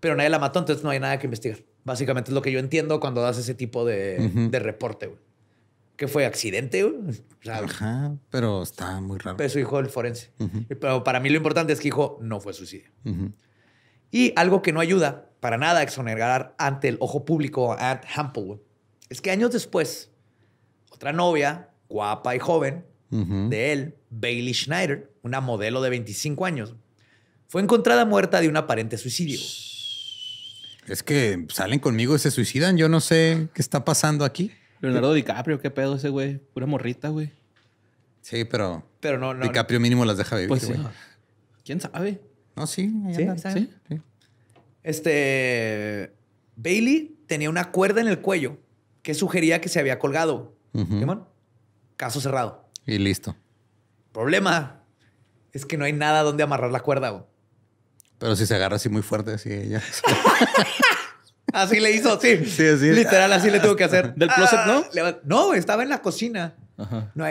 [SPEAKER 2] pero nadie la mató, entonces no hay nada que investigar. Básicamente es lo que yo entiendo cuando das ese tipo de, reporte. Que fue accidente, Ajá, pero está muy raro. Pero su hijo el forense. Pero para mí lo importante es que dijo no fue suicidio. Y algo que no ayuda para nada a exonerar ante el ojo público a Ant es que años después, otra novia, guapa y joven,
[SPEAKER 4] de
[SPEAKER 2] él, Bailey Schneider, una modelo de 25 años, fue encontrada muerta de un aparente suicidio. Es que salen conmigo y
[SPEAKER 1] se suicidan. Yo no sé qué está
[SPEAKER 3] pasando aquí. Leonardo DiCaprio, qué pedo ese güey. Pura morrita, güey.
[SPEAKER 1] Sí, pero. Pero no, DiCaprio mínimo las deja vivir, pues güey.
[SPEAKER 2] ¿Quién sabe? No, sí, ¿Sí? ¿Sí? Este. Bailey tenía una cuerda en el cuello que sugería que se había colgado. Uh -huh. Caso cerrado. Y listo. Problema es que no hay nada donde amarrar la cuerda.
[SPEAKER 1] Pero si se agarra así muy fuerte, así ella.
[SPEAKER 2] así le hizo, sí. Sí, sí. Literal, así le tuvo que hacer. ¿Del closet, ah, no? No, estaba en la cocina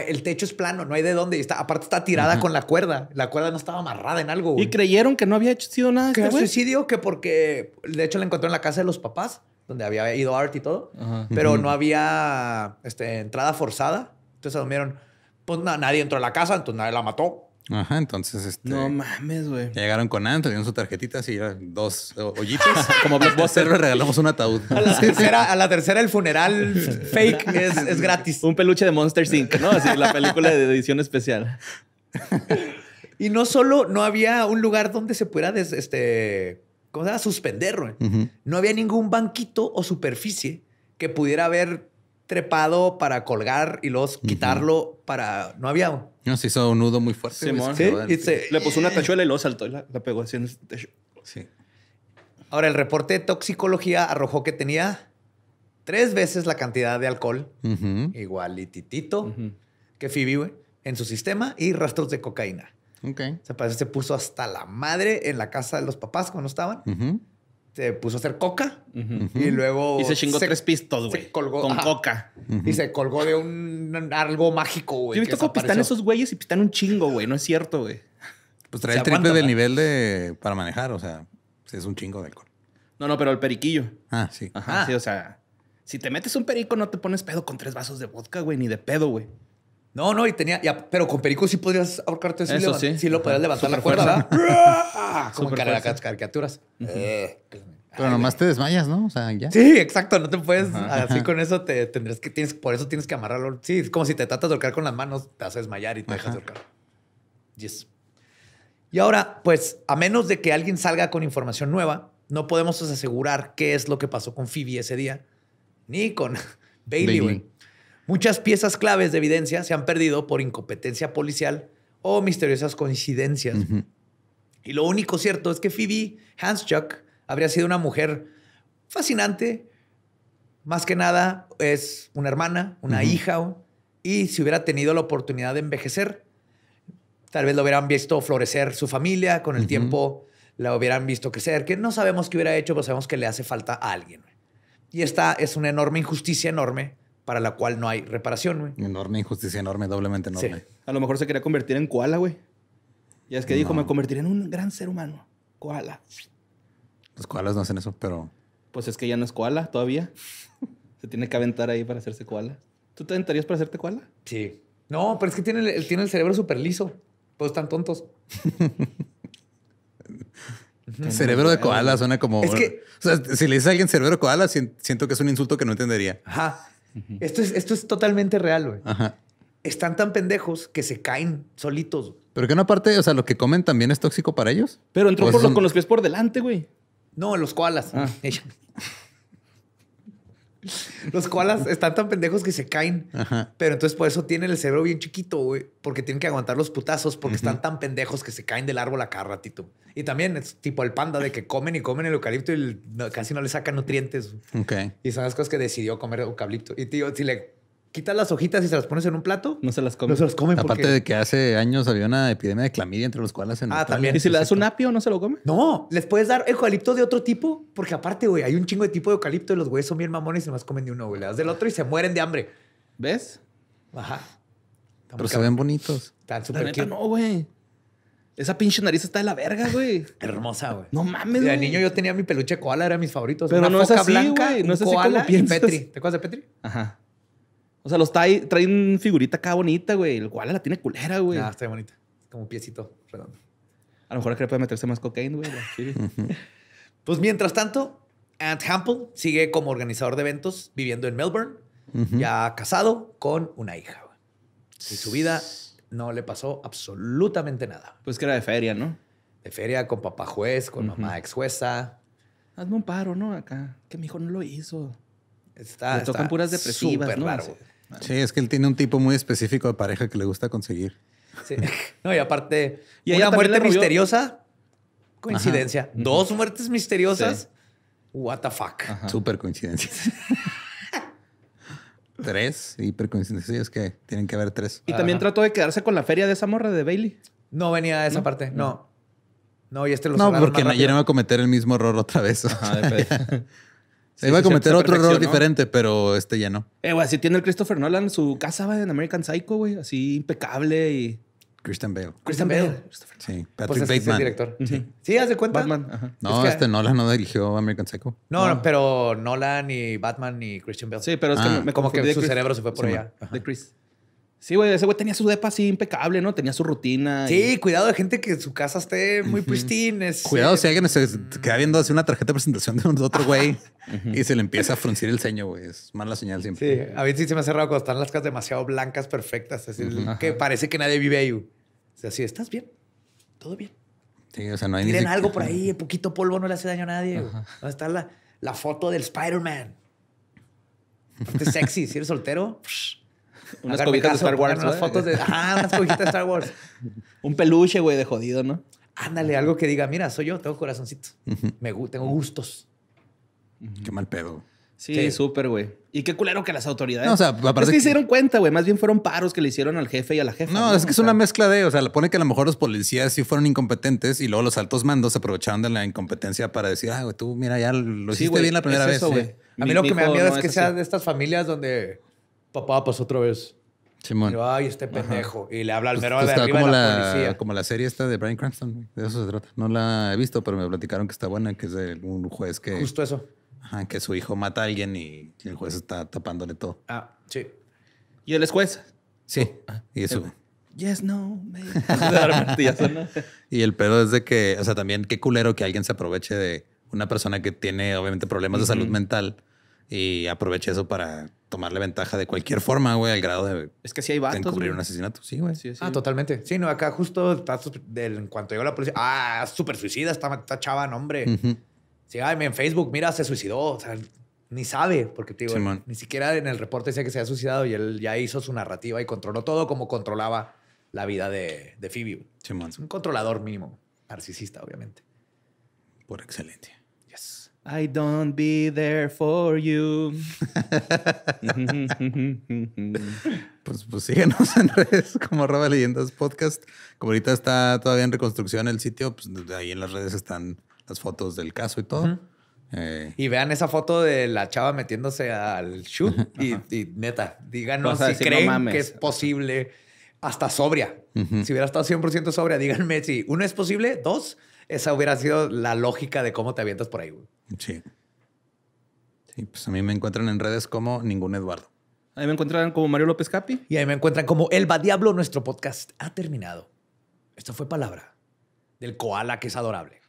[SPEAKER 2] el techo es plano, no hay de dónde. Está, aparte está tirada con la cuerda. La cuerda no estaba amarrada en algo. Y
[SPEAKER 3] creyeron que no había hecho, sido nada. Este que
[SPEAKER 2] suicidio, que porque de hecho la encontró en la casa de los papás, donde había ido Art y todo, pero no había este, entrada forzada. Entonces durmieron pues nadie entró a la casa, entonces nadie la mató.
[SPEAKER 1] Ajá, entonces este. No
[SPEAKER 2] mames, güey.
[SPEAKER 1] Llegaron con Anne, dieron su tarjetita, así
[SPEAKER 3] dos hoyitos.
[SPEAKER 2] Como vos, le regalamos
[SPEAKER 3] un ataúd.
[SPEAKER 1] A
[SPEAKER 2] la tercera, el funeral
[SPEAKER 3] fake es, gratis. Un peluche de Monster Inc., ¿no? Así la película de edición especial.
[SPEAKER 2] y no solo no había un lugar donde se pudiera este, ¿cómo se suspender, güey. No había ningún banquito o superficie que pudiera haber trepado para colgar y luego quitarlo para... No había...
[SPEAKER 1] No, se hizo un nudo muy fuerte. Le
[SPEAKER 2] puso una eh. tachuela y luego saltó y la, pegó así en techo. Sí. Ahora, el reporte de toxicología arrojó que tenía tres veces la cantidad de alcohol, igual y igualititito, que Phoebe, güey, en su sistema y rastros de cocaína. Ok. parece se puso hasta la madre en la casa de los papás cuando estaban se puso a hacer coca
[SPEAKER 4] y luego. Y se chingó tres
[SPEAKER 2] pistos, güey. Con coca. Y se colgó de un algo mágico, güey. Yo he visto cómo pistan
[SPEAKER 3] esos güeyes y pistan un chingo, güey. No es cierto, güey. Pues trae el triple del nivel de para manejar, o sea, es un chingo de alcohol. No, no, pero el periquillo. Ah, sí. Ajá, sí, ah. o sea, si te metes un perico
[SPEAKER 2] no te pones pedo con tres vasos de vodka, güey, ni de pedo, güey. No, no, y tenía. pero con Perico sí podrías ahorcarte así. Eso sí. lo podrías levantar la cuerda, ¿verdad? Como en caricaturas. Eh,
[SPEAKER 1] pero nomás te desmayas, ¿no? O sea, ya. Sí,
[SPEAKER 2] exacto. No te puedes. Así con eso te tendrías que. Tienes, por eso tienes que amarrarlo. Sí, es como si te tratas de ahorcar con las manos, te haces desmayar y te dejas ahorcar. Yes. Y ahora, pues, a menos de que alguien salga con información nueva, no podemos asegurar qué es lo que pasó con Phoebe ese día, ni con Bailey, Bailey. Muchas piezas claves de evidencia se han perdido por incompetencia policial o misteriosas coincidencias. Y lo único cierto es que Phoebe Hanschuk habría sido una mujer fascinante. Más que nada es una hermana, una hija, y si hubiera tenido la oportunidad de envejecer, tal vez lo hubieran visto florecer su familia, con el tiempo la hubieran visto crecer, que no sabemos qué hubiera hecho, pero sabemos que le hace falta a alguien. Y esta es una enorme injusticia enorme para la cual no hay reparación, güey. Enorme injusticia, enorme, doblemente enorme. A lo mejor se quería convertir en koala, güey. Y es que dijo, me
[SPEAKER 3] convertiré en un gran ser humano. Koala. Los koalas no hacen eso, pero... Pues es que ya no es koala todavía. se tiene que aventar ahí para hacerse koala. ¿Tú te aventarías para hacerte koala? Sí. No, pero es que tiene, tiene el cerebro súper
[SPEAKER 2] liso. Pues están tontos. Cerebro de koala suena como. Es que. O sea, si
[SPEAKER 1] le dices a alguien cerebro de koala, siento que es un insulto que no entendería.
[SPEAKER 2] Ajá esto, es, esto es totalmente real, güey. Están tan pendejos que se caen solitos.
[SPEAKER 1] Pero que no parte, o sea, lo que comen también es tóxico para ellos.
[SPEAKER 2] Pero entró por los, con los pies por delante, güey. No, los koalas. Ah. Los koalas están tan pendejos que se caen. Pero entonces por eso tienen el cerebro bien chiquito, güey. Porque tienen que aguantar los putazos porque están tan pendejos que se caen del árbol a cada ratito. Y también es tipo el panda de que comen y comen el eucalipto y casi no le sacan nutrientes. Y son las cosas que decidió comer eucalipto. Y tío, si le quitas las hojitas y se las pones en un plato. No se las comen. No se las comen. Aparte de que hace años
[SPEAKER 1] había una epidemia de clamidia entre los cuales en Ah, también. ¿Y si le das
[SPEAKER 2] un apio no se lo come? No, les puedes dar eucalipto de otro tipo, porque aparte, güey, hay un chingo de tipo de eucalipto y los güeyes son bien mamones y más comen de uno, güey. Le das del otro y se mueren de hambre. ¿Ves? Ajá. Pero se ven bonitos. Están súper No, güey. Esa pinche nariz está de la verga, güey. Hermosa, güey. No mames, güey. De niño yo tenía mi peluche koala, era mis favoritos. Pero una no foca es blanca, No es así Petri. ¿Te acuerdas de Petri?
[SPEAKER 3] Ajá. O sea, los trae, traen figurita acá bonita, güey. El la tiene culera, güey. Ah, está
[SPEAKER 2] bonita. Como piecito redondo.
[SPEAKER 3] A lo mejor es que puede meterse más cocaína, güey.
[SPEAKER 2] pues mientras tanto, Ant Hample sigue como organizador de eventos viviendo en Melbourne, ya casado con una hija. Güey. Y su vida no le pasó absolutamente nada. Pues que era de feria, ¿no? De feria con papá juez, con mamá ex jueza.
[SPEAKER 3] Hazme un paro, ¿no? Acá. Que mi hijo no lo hizo. Está, le tocan puras
[SPEAKER 2] depresivas, ¿no? Raro, sí,
[SPEAKER 1] es que él tiene un tipo muy específico de pareja que le gusta conseguir.
[SPEAKER 2] Sí. No, y aparte, ¿Y una muerte misteriosa, coincidencia. Dos muertes misteriosas, what the fuck.
[SPEAKER 1] Super coincidencias. tres es que tienen que haber tres. Y también
[SPEAKER 3] trató de quedarse con la feria de esa morra
[SPEAKER 2] de Bailey. No venía de esa parte, no. No, y este lo No, porque no iba a
[SPEAKER 1] cometer el mismo error otra vez. Ajá, iba a cometer otro error diferente, pero este ya no.
[SPEAKER 3] Eh, güey, así tiene el Christopher Nolan su casa, va en American Psycho, güey, así impecable y. Christian Bale.
[SPEAKER 1] Christian Bale. Sí, Patrick pues
[SPEAKER 2] Bateman. Sí. haz de cuenta. Batman. No, este Nolan
[SPEAKER 1] no dirigió American Psycho.
[SPEAKER 2] No, pero Nolan y Batman y Christian Bale. Sí, pero es que ah. como que su cerebro se fue por allá. De Chris. Sí, güey, ese güey tenía su depa así impecable, ¿no? Tenía su rutina. Sí, cuidado de gente que su casa esté muy uh Cuidado si
[SPEAKER 1] alguien se queda viendo así una tarjeta de presentación de otro güey y se le empieza a fruncir el ceño, güey. Es mala señal
[SPEAKER 2] siempre. Sí, a mí sí se me ha cerrado cuando están las casas demasiado blancas, perfectas, así que parece que nadie vive ahí. O sea, así, ¿estás bien? ¿Todo bien? Sí, o sea, no hay algo por ahí, poquito polvo no le hace daño a nadie. ¿Dónde está la, foto del Spider-Man? sexy, si eres soltero... Unas de Star Wars. Unas fotos de. Ah, unas cobijitas de Star Wars. Un peluche, güey, de jodido, ¿no? Ándale, algo que diga, mira, soy yo, tengo corazoncito. Me, tengo gustos.
[SPEAKER 3] Qué mal pedo. Sí, súper, güey. Y qué culero que las autoridades. No, o Es que, hicieron cuenta, güey. Más bien fueron paros que le hicieron al jefe y a la jefa. No, es
[SPEAKER 2] que es una mezcla de.
[SPEAKER 1] O sea, le pone que a lo mejor los policías sí fueron incompetentes y luego los altos mandos se aprovecharon de la incompetencia para decir, ah, güey, tú, mira, ya lo hiciste bien la primera vez. A mí lo que me da miedo es que sean
[SPEAKER 2] de estas familias donde papá, pasó pues, otra vez. Simón. yo, ay, este pendejo. Y le habla al pues, mero pues, de arriba como de la, policía. Como la
[SPEAKER 1] serie esta de Brian Cranston, de eso se trata. No la he visto, pero me platicaron que está buena, que es de un juez que... Justo eso. que su hijo mata a alguien y el juez está tapándole todo.
[SPEAKER 4] Ah, sí.
[SPEAKER 3] ¿Y él es juez?
[SPEAKER 1] Sí. Oh, ah, y eso...
[SPEAKER 4] Yes, no,
[SPEAKER 1] y el pedo es de que, o sea, también qué culero que alguien se aproveche de una persona que tiene obviamente problemas de salud mental y aproveché eso para tomarle ventaja de cualquier forma, güey, al grado de. Es que sí Encubrir un asesinato.
[SPEAKER 2] Sí, güey. Sí, sí, ah, totalmente. Sí, no, acá justo del, en cuanto llegó la policía. Ah, súper suicida, está, chava, no, hombre. Sí, ay, en Facebook, mira, se suicidó. O sea, ni sabe, porque digo, ni siquiera en el reporte decía que se ha suicidado y él ya hizo su narrativa y controló todo como controlaba la vida de, de Phoebe. es un controlador mínimo, narcisista, obviamente. Por excelencia.
[SPEAKER 3] I don't be there for you.
[SPEAKER 1] pues, pues, síguenos en redes como arroba leyendas podcast. Como ahorita está todavía en reconstrucción el sitio, pues ahí en las redes están las fotos del caso y todo.
[SPEAKER 2] Eh, y vean esa foto de la chava metiéndose al shoot y, neta, díganos si creen que es posible hasta sobria. Si hubiera estado 100% sobria, díganme si uno es posible, dos, esa hubiera sido la lógica de cómo te avientas por ahí.
[SPEAKER 1] Sí. Sí, pues a mí me encuentran en redes como ningún Eduardo.
[SPEAKER 2] Ahí me encuentran como Mario López Capi. Y ahí me encuentran como Elba Diablo. Nuestro podcast ha terminado. Esto fue palabra del koala que es adorable.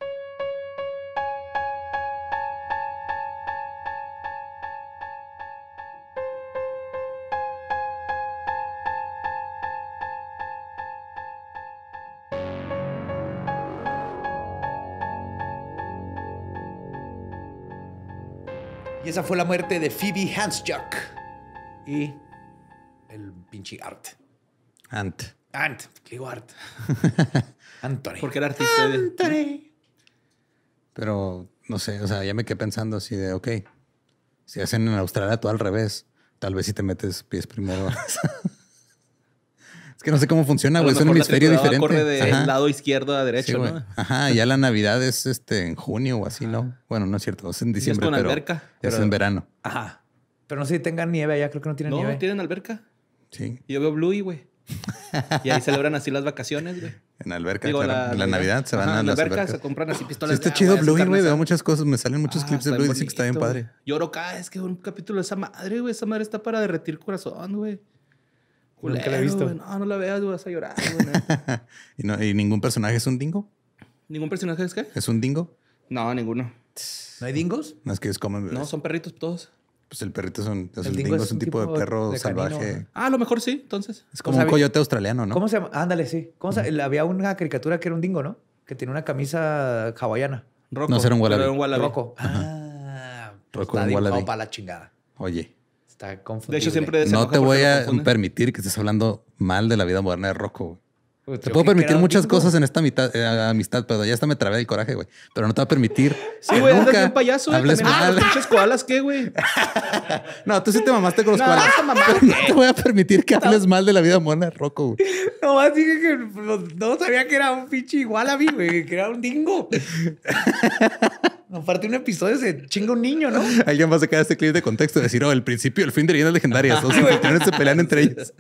[SPEAKER 2] Esa fue la muerte de Phoebe Hansjock y el pinche Art. Ant. Ant, digo Art. Anthony. Porque era artista. Antony
[SPEAKER 1] Pero no sé, o sea, ya me quedé pensando así de, ok, si hacen en Australia todo al revés, tal vez si te metes pies primero. Es que no sé cómo funciona, güey. Es un misterio diferente. corre de lado
[SPEAKER 3] izquierdo a derecho, ¿no?
[SPEAKER 1] Ajá, ya la Navidad es este en junio o así, ¿no? Bueno, no es cierto, es en diciembre. Es pero alberca. Es en verano.
[SPEAKER 3] Ajá. Pero no sé si tengan nieve allá, creo que no tienen nieve. No, tienen alberca. Sí. Yo veo Bluey, güey. y ahí celebran así las vacaciones, güey. En alberca,
[SPEAKER 4] en la Navidad se van ajá, a en alberca, se compran así pistolas. Sí, está chido Bluey, güey. Veo
[SPEAKER 1] muchas cosas. Me salen muchos ah, clips de Bluey. Dicen que está bien padre.
[SPEAKER 3] Lloro cada vez que un capítulo de esa madre, güey. Esa madre está para derretir corazón, güey. Nunca la he visto. No, no la veas, vas a llorar.
[SPEAKER 1] ¿Y, ningún personaje es un dingo?
[SPEAKER 3] ¿Ningún personaje es qué? ¿Es un dingo? No, ninguno. ¿No hay dingos?
[SPEAKER 1] No es que comen No, son
[SPEAKER 3] perritos todos.
[SPEAKER 1] Pues el perrito es el dingo, es un tipo, de perro salvaje.
[SPEAKER 2] Ah, a lo mejor sí, entonces. Es como un coyote australiano, ¿no? ¿Cómo se llama? Ah, ándale, sí. ¿Cómo se... Había una caricatura que era un dingo, ¿no? Que tiene una camisa hawaiana. Roco. No, era un wallaby. Ah, era un Ah, está un para la chingada. Oye. De hecho, siempre No te voy a
[SPEAKER 1] permitir que estés hablando mal de la vida moderna de Rocco. Pues te puedo permitir muchas cosas en esta eh, amistad, pero ya hasta me trabé el coraje, güey. Pero no te va a permitir. Sí, güey, nunca bien payaso, güey. Eh, hables mal.
[SPEAKER 3] ¿Pinches koalas qué, güey?
[SPEAKER 1] no, tú sí te mamaste con los koalas. No te voy a permitir que hables mal de la vida mona, Rocco, güey.
[SPEAKER 2] Nomás dije que pues, no sabía que era un pinche igual a mí, güey, que era un dingo. Aparte, un episodio se
[SPEAKER 1] chinga un niño, ¿no? Alguien va a sacar este clip de contexto decir, oh, el principio, el fin de leyendas
[SPEAKER 3] legendarias.
[SPEAKER 2] Los se pelean entre ellos.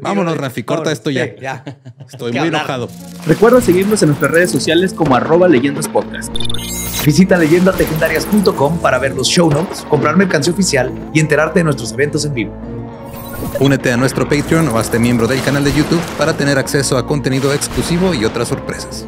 [SPEAKER 3] Vámonos, Rafi, corta esto ya. Estoy muy enojado. Recuerda seguirnos en nuestras redes sociales
[SPEAKER 2] como arroba leyendas podcast. Visita leyendaslegendarias.com para ver los show notes, comprar mercancía oficial y enterarte de nuestros eventos en vivo.
[SPEAKER 1] Únete a nuestro Patreon o hazte miembro del canal de YouTube para tener acceso a contenido exclusivo y otras sorpresas.